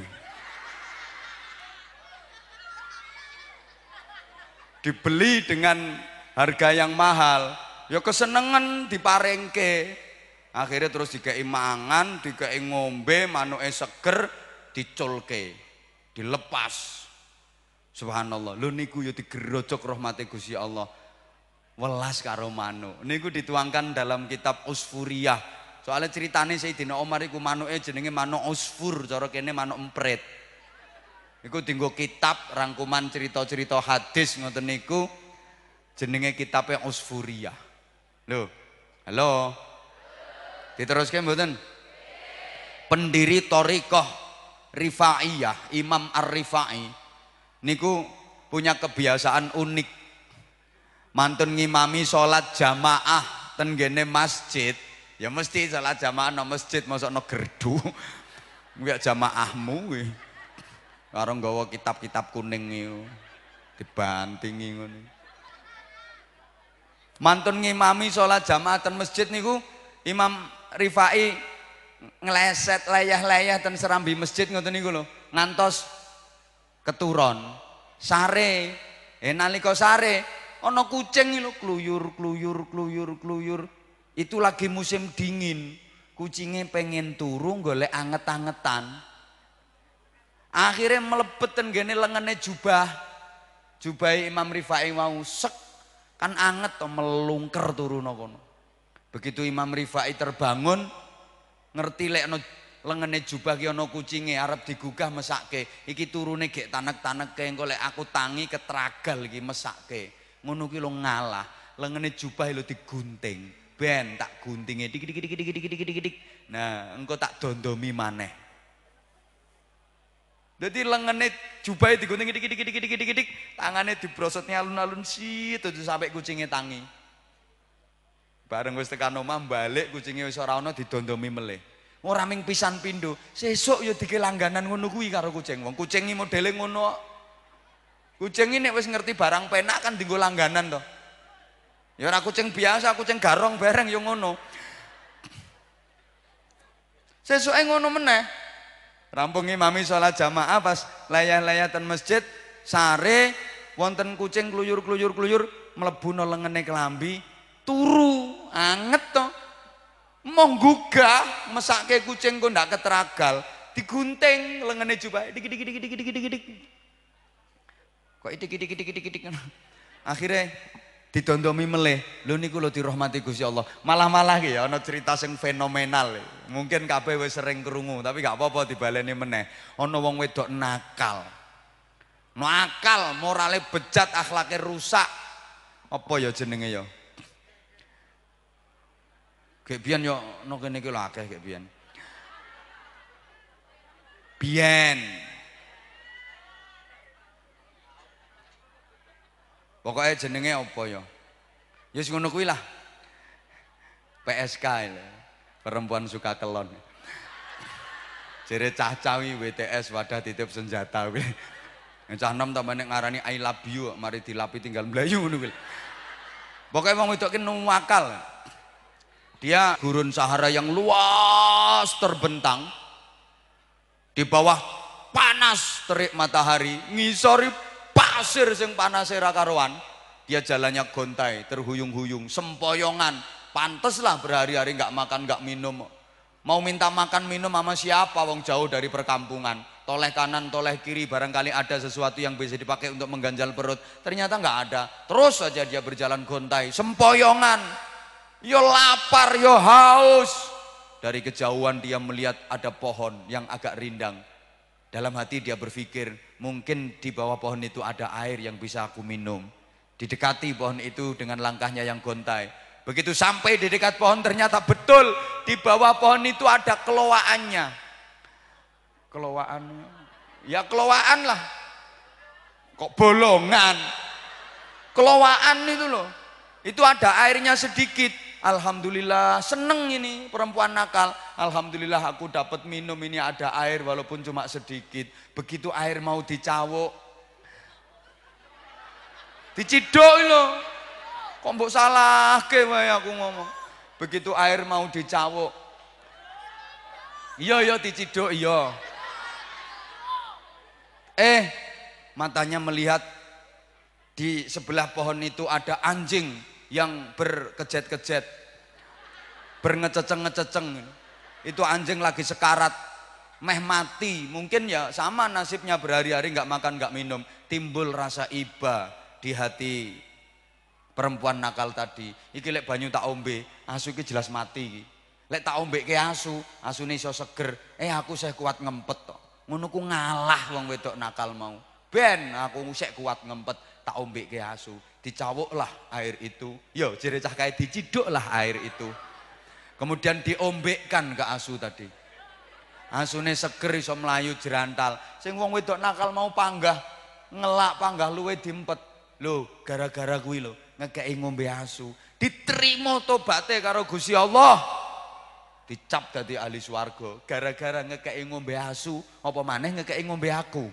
A: dibeli dengan harga yang mahal ya kesenengan diparengke akhirnya terus dikei mangan dikei ngombe manuke seger diculke dilepas subhanallah lho niku ya digerojok rahmate Gusti Allah welas karo manuk. Niku dituangkan dalam kitab Usfuriyah. Soalnya ceritane Sayyidina Umar iku manuke jenenge manuk usfur, cara kene manuk emprit. Iku dinggo kitab rangkuman cerita-cerita hadis ngoten niku jenenge kitabnya Usfuriyah. Lho. Halo. Diteruskan, mboten? Pendiri Torikoh Rifaiyah, Imam Ar-Rifai niku punya kebiasaan unik mantun ngimami sholat jamaah tenggene masjid ya mesti sholat jamaah no masjid masuk no gerdu *laughs* nggak jamaahmu karo gawok kitab-kitab kuning itu dibantingi mantun ngimami sholat jamaah ten masjid niku Imam Rifai ngeleset layah-layah ten serambi masjid ngoten niku lho ngantos keturon sare eh nalika sare Ono kucing lo kluyur kluyur kluyur kluyur. Itu lagi musim dingin. Kucingnya pengen turun golek anget-angetan. Akhirnya melepet gini lengannya jubah. Jubah Imam Rifai mau sek kan anget to melungker turun kono. Begitu Imam Rifai terbangun ngerti lek no lengene jubah ki ana kucinge arep digugah mesake. Iki turune gek tanek-taneke engko lek aku tangi ketragal iki mesake ngono ki lo ngalah lengene jubah lo digunting ben tak guntinge dik dik dik dik dik dik dik dik nah engko tak dondomi maneh jadi lengene jubah e digunting dik dik dik dik dik dik tangane dibrosotnya alun-alun tuh sampai kucingnya tangi bareng wis tekan omah balik kucingnya wis ora ana didondomi meleh ora ming pisan pindho sesuk ya dike langganan ngono kuwi karo kucing wong kucingi modele ngono Kucing ini wis ngerti barang penak kan dinggo langganan toh. Ya ora kucing biasa, kucing garong bareng yo ya ngono. Sesuai ngono meneh. Rampung imami sholat jamaah pas layah-layatan masjid sare wonten kucing keluyur keluyur keluyur, mlebu no lengene kelambi turu anget to. Monggugah mesake kucing kok ndak keteragal digunting lengene coba, digi digi digi digi digi digi. Kok itik itik itik itik itik. Akhirnya didondomi meleh. Lho niku di dirahmati Gusti Allah. Malah-malah ya ana cerita sing fenomenal. Mungkin kabeh wis sering kerungu, tapi gak apa-apa dibaleni meneh. Ana wong wedok nakal. Nakal, morale bejat, akhlaknya rusak. Apa ya jenenge ya? Gek yo ono ya, kene iki lho Pokoknya jenenge apa ya? Ya yes, ngono lah. PSK ya. Perempuan suka kelon. Jere cah-cawi WTS wadah titip senjata kuwi. Cah nom tambah nek ngarani I love you mari dilapi tinggal mlayu ngono kuwi. Pokoke wong wedok ki nuwakal. Dia gurun Sahara yang luas terbentang di bawah panas terik matahari, ngisori pasir sing panas era karuan. Dia jalannya gontai, terhuyung-huyung, sempoyongan. pantaslah berhari-hari nggak makan, nggak minum. Mau minta makan minum sama siapa wong jauh dari perkampungan. Toleh kanan, toleh kiri, barangkali ada sesuatu yang bisa dipakai untuk mengganjal perut. Ternyata nggak ada. Terus saja dia berjalan gontai, sempoyongan. Yo lapar, yo haus. Dari kejauhan dia melihat ada pohon yang agak rindang. Dalam hati dia berpikir, mungkin di bawah pohon itu ada air yang bisa aku minum. Didekati pohon itu dengan langkahnya yang gontai. Begitu sampai di dekat pohon ternyata betul di bawah pohon itu ada keloaannya. Keloaannya. Ya keloaan lah. Kok bolongan? Keloaan itu loh. Itu ada airnya sedikit. Alhamdulillah seneng ini perempuan nakal. Alhamdulillah aku dapat minum ini ada air walaupun cuma sedikit. Begitu air mau dicawuk. Dicidok lho. Kok mbok salah ke aku ngomong. Begitu air mau dicawok, Iya iya dicidok iya. Eh matanya melihat di sebelah pohon itu ada anjing yang berkejet-kejet, berngececeng ngececeng, Itu anjing lagi sekarat, meh mati. Mungkin ya sama nasibnya berhari-hari nggak makan nggak minum, timbul rasa iba di hati perempuan nakal tadi. Iki lek banyu tak ombe, asu iki jelas mati. Lek tak ombe ke asu, asu ini so seger. Eh aku saya kuat ngempet toh. Ngono ngalah wong wedok nakal mau. Ben aku musik kuat ngempet tak ombe ke asu dicawuklah air itu. Yo, jere cah kae diciduklah air itu. Kemudian diombekkan ke asu tadi. Asune seger iso melayu jerantal. Sing wong wedok nakal mau panggah, ngelak panggah luwe dimpet Lho, gara-gara kuwi lho ngekeki ngombe asu. Diterima tobaté karo Gusti Allah. Dicap dadi ahli swarga gara-gara ngekeki ngombe asu, apa maneh ngekeki ngombe aku.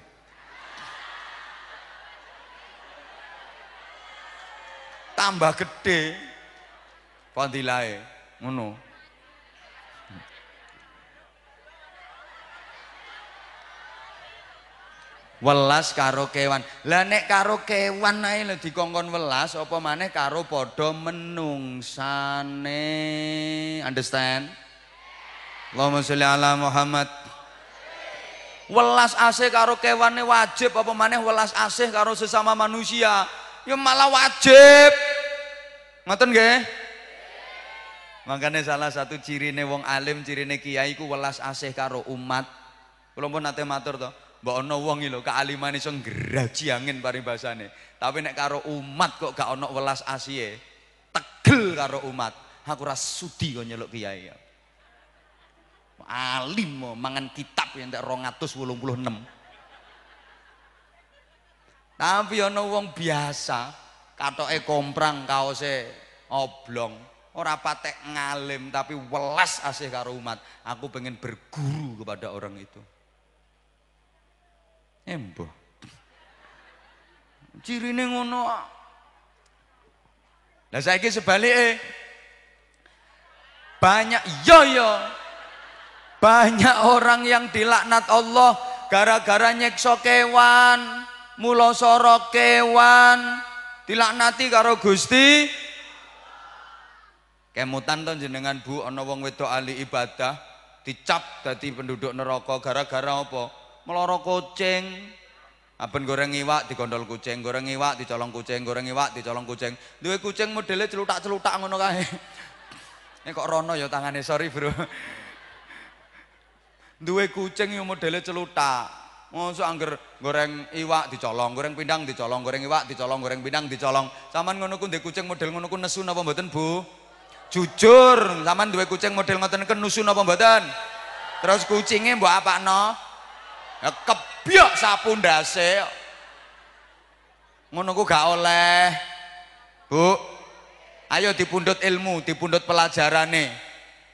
A: tambah gede pantilae ngono welas karo kewan. Lah nek karo kewan ae lho dikongkon welas apa maneh karo padha menungsane. Understand? Allahumma sholli ala Muhammad. Welas asih karo kewane wajib apa maneh welas asih karo sesama manusia? Ya malah wajib. Ngoten nggih? Makanya salah satu ciri ne wong alim, ne kiai ku welas asih karo umat. Kalau pun nate matur to, mbok ono wong iki lho kealimane iso ngraji angin paribasane. Tapi nek karo umat kok gak ono welas ya. Tegel karo umat. Aku ora sudi kok nyeluk kiai. Ya. Alim mo, mangan kitab yang tak rongatus enam. Tapi ono wong biasa, katoke komprang kaose oblong ora patek ngalim tapi welas asih karo umat aku pengen berguru kepada orang itu embo eh, cirine ngono lah saiki eh banyak yo iya, yo iya. banyak orang yang dilaknat Allah gara-gara nyekso kewan mulosoro kewan dilaknati karo Gusti kemutan to jenengan Bu ana wong wedok ahli ibadah dicap dadi penduduk neraka gara-gara apa meloro kucing Apen goreng iwak dikondol kucing, goreng iwak dicolong kucing, goreng iwak dicolong kucing. Duwe kucing modelnya celutak-celutak ngono kae. Ini kok rono ya tangannya sorry bro. Duwe kucing yo modelnya celutak. Mosok angger goreng iwak dicolong, goreng pindang dicolong, goreng iwak dicolong, goreng pindang dicolong. Saman ngono ku kucing model ngono ku nesu napa mboten, Bu? Jujur, saman duwe kucing model ngoten niku nusu napa mboten? Terus kucingnya mbok apakno? Ya kebyok sapu ndase. Ngono ku gak oleh. Bu, ayo dipundut ilmu, pelajaran pelajarane.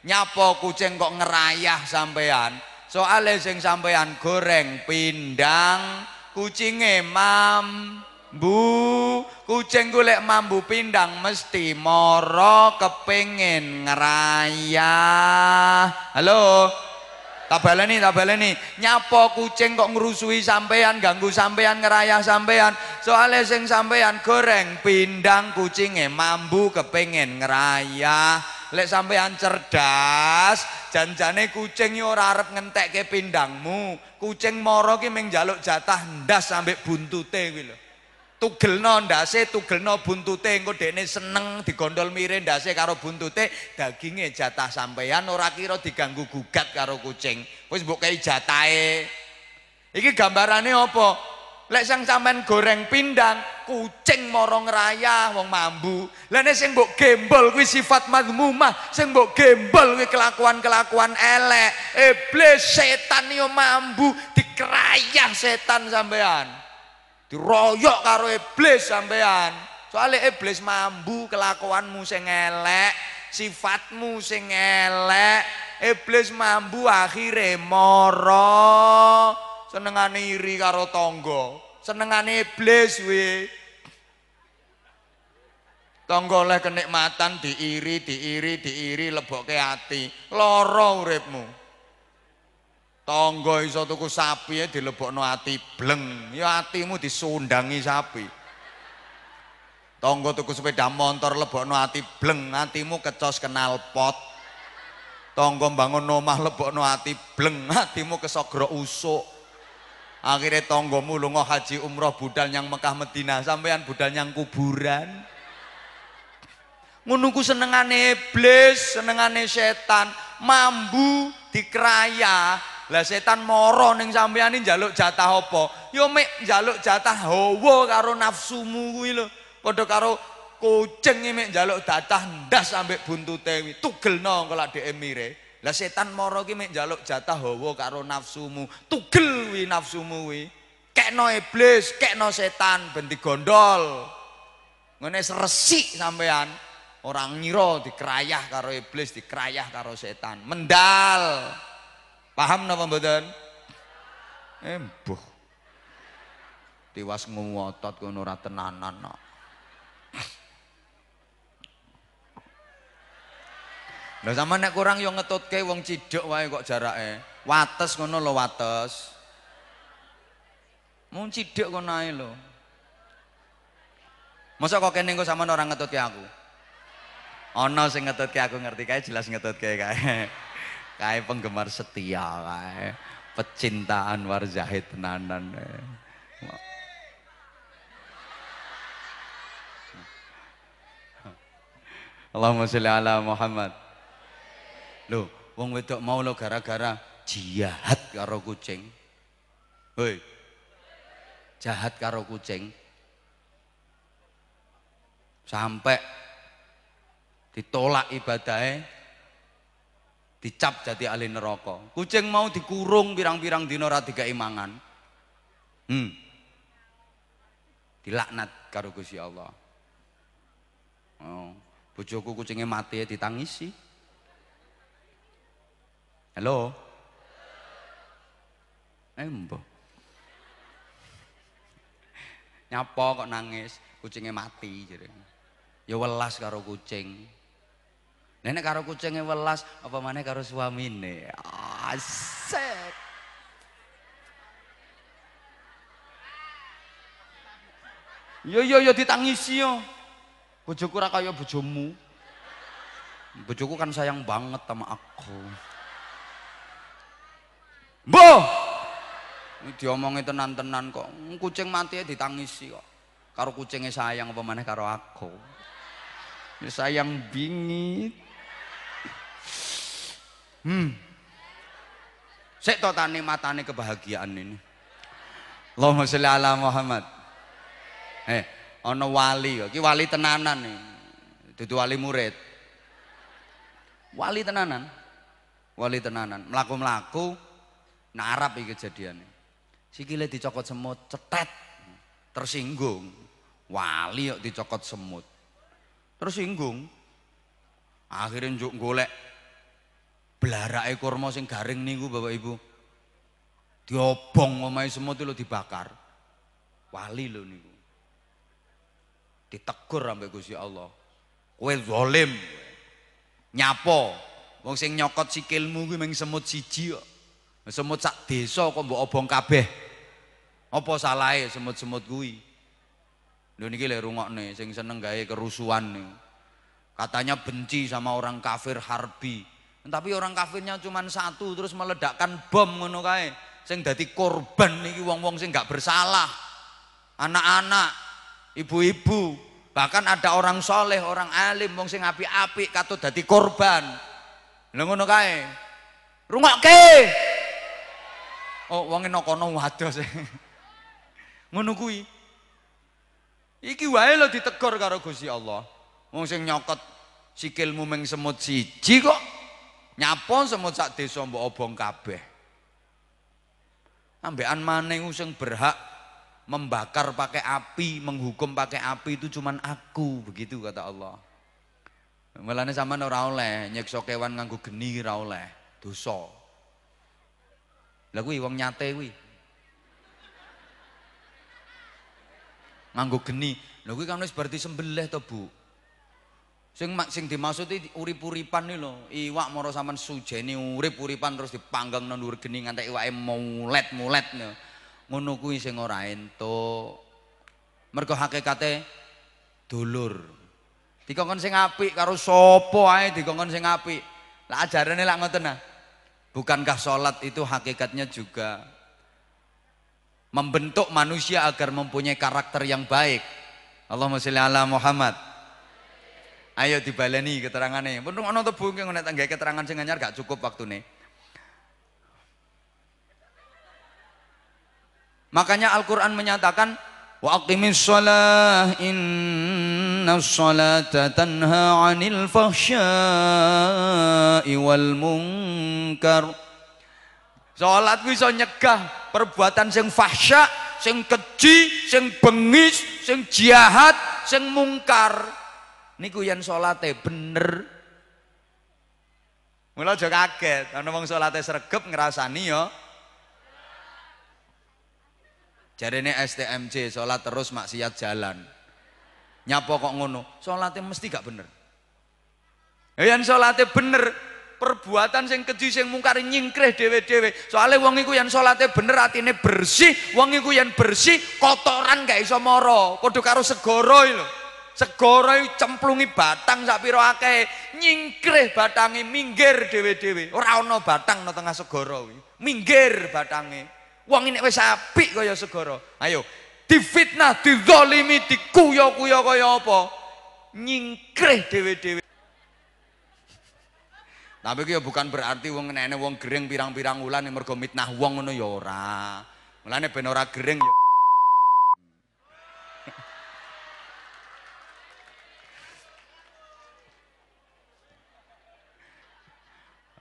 A: Nyapa kucing kok ngerayah sampean? Soalnya sing sampean goreng pindang kucinge mam Bu, kucing golek mambu pindang mesti moro kepingin ngeraya. Halo. Tak nih tak nih Nyapo kucing kok ngerusui sampean, ganggu sampean, ngeraya sampean. Soalnya sing sampean goreng pindang kucinge mambu kepingin ngeraya. Lek sampean cerdas, janjane kucing yo ora arep ngentekke pindangmu. Kucing moro ki ming njaluk jatah ndas ambek buntute kuwi lho. Tugelno ndase, tugelno buntute, engko dene seneng digondol mire ndase karo buntute, daginge jatah sampeyan ora kira diganggu gugat karo kucing. Wis mbok kei jatahe. Iki gambarane apa? Lek sang sampean goreng pindang, kucing morong raya, wong mambu. lek nek sing mbok gembol kuwi sifat madhumah, sing mbok gembol kuwi kelakuan-kelakuan elek. Iblis setan yo mambu, dikerayah setan sampean. Diroyok karo iblis sampean. Soale iblis mambu kelakuanmu sing elek, sifatmu sing elek. Iblis mambu akhirnya moro senengane iri karo tangga, senengane iblis kuwi. Tangga oleh kenikmatan diiri, diiri, diiri lebokke hati lara uripmu. Tangga iso tuku sapi ya dilebokno ati bleng, ya atimu disundangi sapi. Tangga tuku sepeda motor lebokno ati bleng, atimu kecos kenal pot. Tangga bangun omah lebokno ati bleng, atimu kesogro usuk. Akhirnya tonggomu lunga haji umroh budal yang Mekah Medina sampean budal yang kuburan. Menunggu senengane iblis, senengane setan, mambu dikeraya. Lah setan moro ning sampean iki njaluk jatah apa? Yo mek jatah hawa karo nafsumu kuwi lho. Padha karo kucing mek jaluk jatah ndas sampe buntute kuwi. Tugelno kok lak dhek lah setan moro ki mek njaluk jatah hawa karo nafsumu. Tugel wi nafsumu wi. Kekno iblis, kekno setan ben gondol Ngene seresik sampean. Orang ngira dikerayah karo iblis, dikerayah karo setan. Mendal. Paham napa mboten? Embuh. Tiwas ngomotot kono ora tenanan no. Lah sama nek kurang yo ngetutke wong cidhok wae kok jarake. Wates ngono lho wates. Mun cidhok ngono ae lho. Masa kok kene engko sampean ora ngetutke aku? Ana sing ngetutke aku ngerti kae jelas ngetutke kae. *laughs* Kae penggemar setia kae. pecintaan Anwar nanan, tenanan. Allahumma sholli ala Muhammad. Loh, wong wedok mau lo gara-gara
B: jahat
A: karo kucing. Hei. Jahat karo kucing. Sampai ditolak ibadahnya dicap jadi ahli neraka. Kucing mau dikurung pirang-pirang di norat tiga imangan Hmm. Dilaknat karo kusi Allah. Oh, bojoku kucingnya mati ya ditangisi. Halo? Embo. Eh, Nyapa kok nangis, kucingnya mati jadi. Ya welas karo kucing. Nenek karo kucingnya welas, apa mana karo suamine. Asik. Yo yo yo ditangisi yo. Bojoku ra kaya bojomu. Bojoku kan sayang banget sama aku. Mbah. Diomongi tenan-tenan kok. Kucing mati ya ditangisi kok. Karo kucingnya sayang apa mana karo aku. Ya sayang bingit. Hmm. Sik to mata matane kebahagiaan ini. Allahumma sholli ala Muhammad. Eh, ana wali kok. Iki wali tenanan nih. Dudu wali murid. Wali tenanan. Wali tenanan, melaku melaku. Narap iki kejadiannya. Sikile dicokot semut, cetet. Tersinggung. Wali yuk dicokot semut. Tersinggung. Akhirnya juk golek ekor kurma sing garing niku Bapak Ibu. Diobong omahe semut itu dibakar. Wali lho niku. Ditegur ambek gusi Allah. kue zolim Nyapo wong sing nyokot sikilmu kuwi mung semut siji kok. Semut sak desa kok mbok obong kabeh. Apa salahe semut-semut kuwi? Lho niki lek rungokne sing seneng gawe kerusuhan nih. Katanya benci sama orang kafir Harbi. Tapi orang kafirnya cuma satu terus meledakkan bom ngono kae. Sing dadi korban niki wong-wong sing gak bersalah. Anak-anak, ibu-ibu, bahkan ada orang soleh, orang alim, wong sing api-api katut dadi korban. Lho ngono kae. Rungokke. Oh, wong nang kono wados. Ngono kuwi. Iki wae lo ditegor karo Gusti Allah. Wong sing nyokot sikilmu ming semut siji kok nyapo semut sak desa mbok obong kabeh. Ambekan maneh sing berhak membakar pakai api, menghukum pakai api itu cuman aku, begitu kata Allah. Melane sama ora oleh nyiksa kewan nganggo geni ora oleh, dosa. Lah kuwi wong nyate kuwi. Nganggo geni. Lah kuwi kan wis berarti sembelih to, Bu. Sing sing dimaksud iki urip-uripan iki lho. Iwak mara sampean sujeni urip-uripan terus dipanggang nang dhuwur geni nganti iwake mulet-mulet. Ngono kuwi sing ora entuk. Mergo hakikate dulur. Dikongkon sing apik karo sapa ae dikongkon sing apik. Lah ajarane lak ngoten nah. Bukankah sholat itu hakikatnya juga membentuk manusia agar mempunyai karakter yang baik. Allahumma sholli ala Muhammad. Ayo dibaleni keterangannya. Bentuk ana tuh bungkeng nek tak keterangan sing anyar gak cukup waktu nih. Makanya Al-Qur'an menyatakan wa aqimis shalah in الصلاة تنهى عن الفحشاء والمنكر Salat bisa nyegah perbuatan sing fahsya, sing keji, sing bengis, sing jahat, sing mungkar. Niku yen salate bener. Mula aja kaget, ana wong salate sregep ngrasani ya Jarene STMJ salat terus maksiat jalan. Nyapa kok ngono? sholatnya mesti gak bener. Yang sholatnya bener, perbuatan sing keji sing mungkar nyingkreh dhewe-dhewe. Soale wong iku yang sholatnya bener atine bersih, wong iku bersih kotoran gak iso moro. Padha karo segara lho. Segara cemplungi batang sak pira akeh, nyingkreh batangnya minggir dhewe-dhewe. Ora ono batang notengah tengah segara kuwi. Minggir batange. Wong ini wis apik kaya segoro. Ayo, difitnah, dizalimi, dikuya-kuya kaya apa? Nyingkrih dhewe-dhewe. Tapi ya bukan berarti wong nene wong gering pirang-pirang wulan mergo mitnah wong ngono ya ora. Mulane ben ora gering ya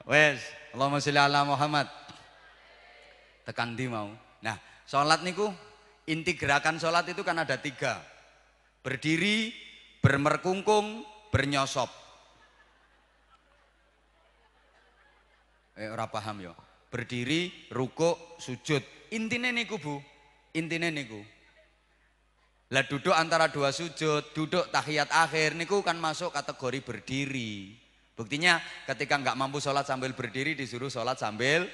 A: *laughs* Wes, Allahumma sholli ala Muhammad. Tekan di mau. Nah, sholat niku Inti gerakan sholat itu kan ada tiga. Berdiri, bermerkungkung, bernyosop. Eh, orang paham ya. Berdiri, rukuk, sujud. Intinya niku, Bu. Intinya niku. Lah duduk antara dua sujud, duduk tahiyat akhir niku kan masuk kategori berdiri. Buktinya ketika nggak mampu sholat sambil berdiri disuruh sholat sambil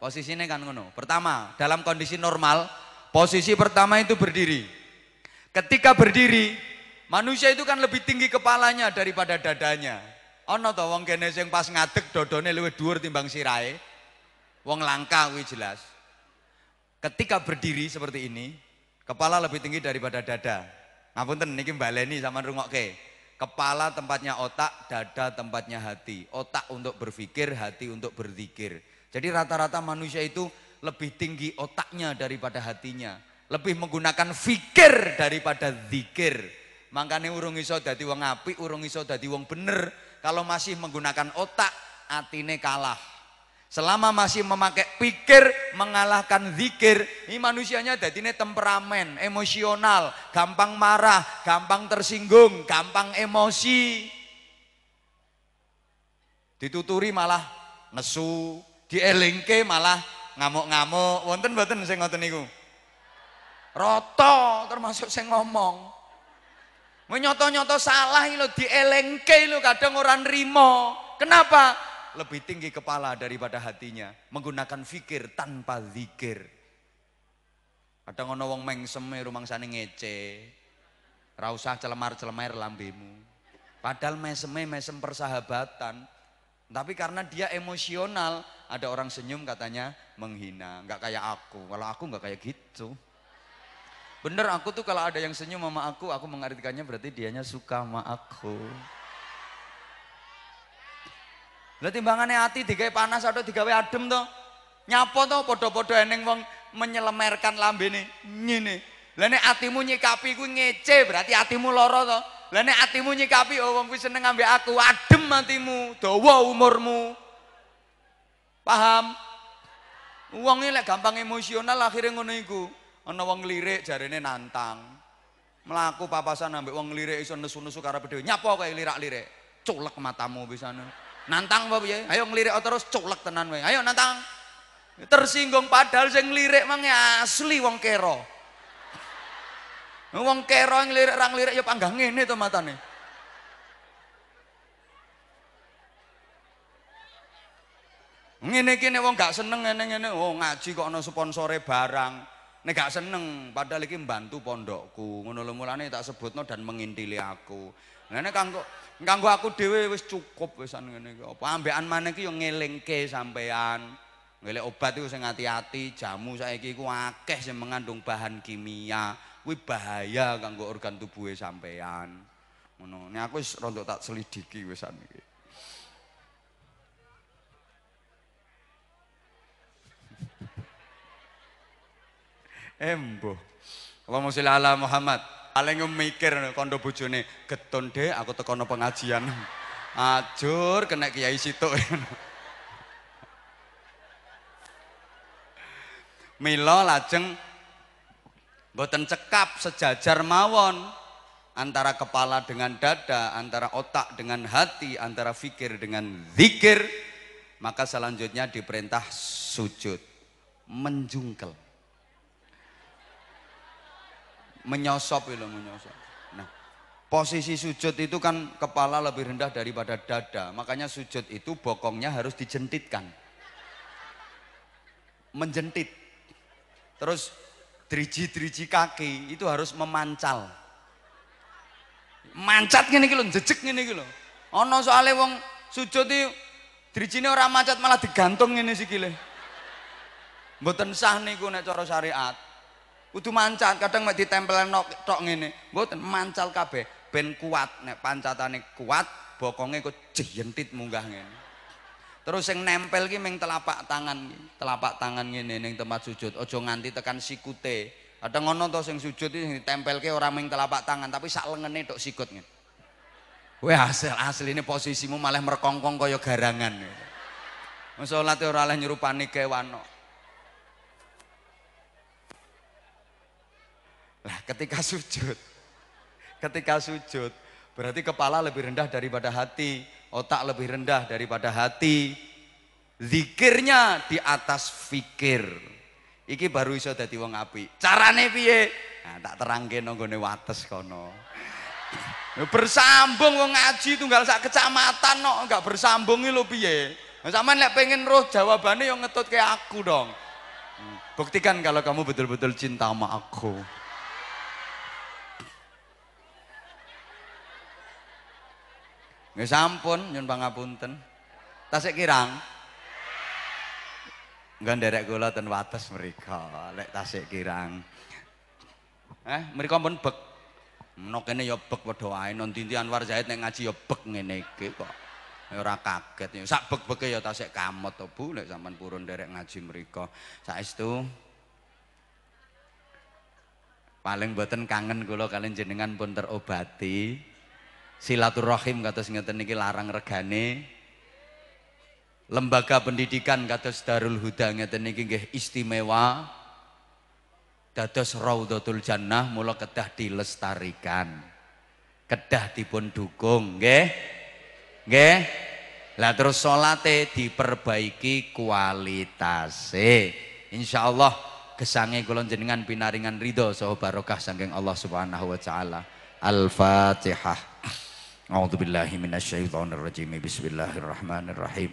A: posisinya kan ngono. Pertama, dalam kondisi normal Posisi pertama itu berdiri. Ketika berdiri, manusia itu kan lebih tinggi kepalanya daripada dadanya. Ono to wong kene sing pas ngadeg dodone luwih dhuwur timbang sirahe. Wong langka kuwi jelas. Ketika berdiri seperti ini, kepala lebih tinggi daripada dada. Ngapunten niki mbaleni sama rungokke. Kepala tempatnya otak, dada tempatnya hati. Otak untuk berpikir, hati untuk berzikir. Jadi rata-rata manusia itu lebih tinggi otaknya daripada hatinya. Lebih menggunakan fikir daripada zikir. Makanya urung iso dadi wong api, urung iso dadi wong bener. Kalau masih menggunakan otak, atine kalah. Selama masih memakai pikir mengalahkan zikir, ini manusianya jadi ini temperamen, emosional, gampang marah, gampang tersinggung, gampang emosi. Dituturi malah nesu, dielingke malah ngamuk-ngamuk wonten mboten sing ngoten niku rata termasuk sing ngomong menyoto-nyoto salah lo dielengke lo kadang orang rimo kenapa lebih tinggi kepala daripada hatinya menggunakan fikir tanpa zikir ada ngono wong mengsem sana ngece rausah usah celemar-celemar lambemu padahal mesem mesem persahabatan tapi karena dia emosional ada orang senyum katanya menghina nggak kayak aku kalau aku nggak kayak gitu bener aku tuh kalau ada yang senyum sama aku aku mengartikannya berarti dianya suka sama aku lah timbangannya hati digawe panas atau digawe adem tuh nyapo tuh podo-podo eneng wong menyelemerkan lambe nih nyi lah nek atimu nyikapi ku ngece berarti atimu loro tuh. lah nek atimu nyikapi oh wong seneng ambek aku adem atimu dawa umurmu paham Wong lek gampang emosional akhirnya ngono iku. Ana wong lirik jarene nantang. Melaku papasan ambek wong lirik iso nesu-nesu karo dhewe. Nyapa kae lirak-lirik? Culek matamu bisane. Nantang apa piye? Ayo ngelirik terus culek tenan wae. Ayo nantang. Tersinggung padahal sing lirik mang asli wong kero. Wong kero lirik ra lirik ya panggah ngene to matane. Ngene iki wong gak seneng ngene-ngene, oh ngaji kok ana sponsore barang. Nek gak seneng, padahal iki bantu pondokku. Ngono lho mulane tak sebutno dan mengintili aku. ngene nek kanggo kanggo aku dhewe wis cukup wisan ngene iki. Apa ambekan maneh iki yo ngelingke sampean. Ngelek obat itu sing hati, jamu saiki iku akeh sing mengandung bahan kimia. Kuwi bahaya kanggo organ tubuhe sampean. Ngono. Nek aku wis rontok tak selidiki wisan iki. Embo. Allahumma sholli ala Muhammad. Paling mikir kondo bojone, geton deh aku tekono pengajian. Ajur kena kiai situ. Milo lajeng boten cekap sejajar mawon antara kepala dengan dada, antara otak dengan hati, antara fikir dengan zikir, maka selanjutnya diperintah sujud, menjungkel menyosop itu menyosop. Nah, posisi sujud itu kan kepala lebih rendah daripada dada, makanya sujud itu bokongnya harus dijentitkan. Menjentit. Terus driji-driji kaki itu harus memancal. Mancat ngene iki lho, jejeg ngene iki lho. Ana soalé wong sujud iki drijine ora mancat malah digantung ngene sikile. Mboten sah niku nek cara syariat kudu mancal, kadang mek ditempel nok tok ngene mboten mancal kabe, ben kuat nek pancatane kuat bokonge kok jentit munggah ngene terus yang nempel ki ming telapak tangan telapak tangan ngene ning tempat sujud ojo nganti tekan sikute ada ngono to sing sujud iki ditempelke orang ming telapak tangan tapi sak lengene tok sikut ngene Weh hasil ini posisimu malah merkongkong koyo garangan. Salat ora oleh nyerupani kewan. ketika sujud. *laughs* Ketika sujud, berarti kepala lebih rendah daripada hati, otak lebih rendah daripada hati. Zikirnya di atas fikir. Iki baru iso dadi wong apik. Carane piye? Nah, tak terangke nang wates kono. Bersambung wong ngaji tunggal sak kecamatan kok no. enggak bersambung lho piye? Sampeyan lek pengen roh jawabane yang ngetut kayak aku dong. Hmm, buktikan kalau kamu betul-betul cinta sama aku. Nggih ya sampun nyun pangapunten. Tasik kirang. Enggak nderek kula ten wates mereka lek tasik kirang. Eh, mereka pun bek. Meno kene ya bek padha wae, non Dinti Anwar Zahid nek ngaji ya bek ngene iki kok. Ya ora kaget. Ya sak bek-beke ya tasik kamot to, Bu, lek sampean purun nderek ngaji mriku. Saestu paling boten kangen kula kalian jenengan pun terobati Silaturahim kata ngeten niki larang regane. Lembaga pendidikan kata Darul Huda ngeten niki nggih istimewa. Dados Raudhatul Jannah mula kedah dilestarikan. Kedah dipun dukung nggih. Nggih. Lah terus salate diperbaiki kualitase. Insyaallah gesange kula jenengan pinaringan ridho saha barokah saking Allah Subhanahu wa taala. Al-Fatihah. أعوذ بالله من الشيطان الرجيم بسم الله الرحمن الرحيم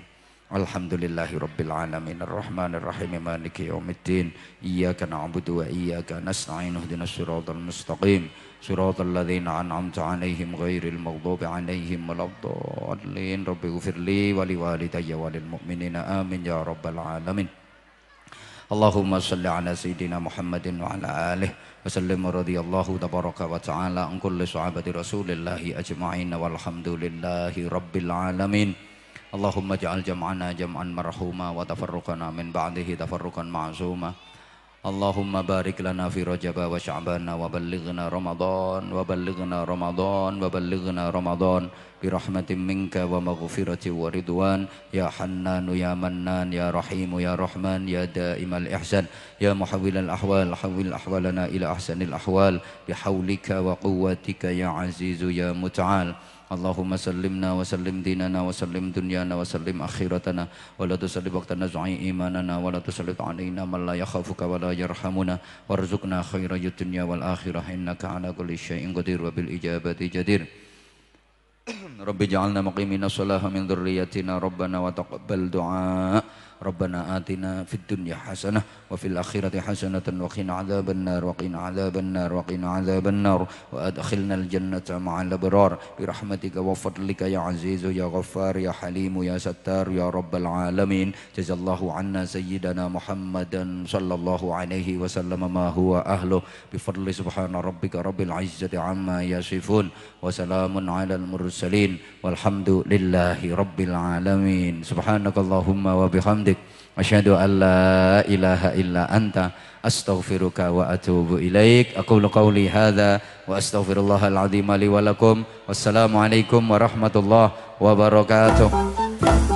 A: الحمد لله رب العالمين الرحمن الرحيم مالك يوم الدين إياك نعبد وإياك نستعين اهدنا الصراط المستقيم صراط الذين أنعمت عليهم غير المغضوب عليهم ولا الضالين رب اغفر لي ولوالدي وللمؤمنين آمين يا رب العالمين اللهم صل على سيدنا محمد وعلى آله وسلم رضي الله تبارك وتعالى عن كل صحابة رسول الله أجمعين والحمد لله رب العالمين اللهم اجعل جمعنا جمعا مرحوما وتفرقنا من بعده تفرقا معزوما اللهم بارك لنا في رجب وشعبان وبلغنا رمضان وبلغنا رمضان وبلغنا رمضان برحمة منك ومغفرة ورضوان يا حنان يا منان يا رحيم يا رحمن يا دائم الإحسان يا محول الأحوال حول أحوالنا إلى أحسن الأحوال بحولك وقوتك يا عزيز يا متعال اللهم سلمنا وسلم ديننا وسلم دنيانا وسلم آخرتنا ولا تسلب وقتنا زعي إيماننا ولا تسلط علينا من لا يخافك ولا يرحمنا وارزقنا خير الدنيا والآخرة إنك على كل شيء قدير وبالإجابة جدير رب اجعلنا مقيمين الصلاة من ذريتنا ربنا وتقبل دعاء ربنا آتنا في الدنيا حسنة وفي الآخرة حسنة وقنا عذاب النار وقنا عذاب النار وقنا عذاب النار وأدخلنا الجنة مع الأبرار برحمتك وفضلك يا عزيز يا غفار يا حليم يا ستار يا رب العالمين جزا الله عنا سيدنا محمدا صلى الله عليه وسلم ما هو أهله بفضل سبحان ربك رب العزة عما يصفون وسلام على المرسلين والحمد لله رب العالمين سبحانك اللهم وبحمدك Asyhadu an la ilaha illa anta astaghfiruka wa atubu ilaik. Aku qawli hadza wa astaghfirullahal azim li wa lakum. Wassalamualaikum warahmatullahi wabarakatuh.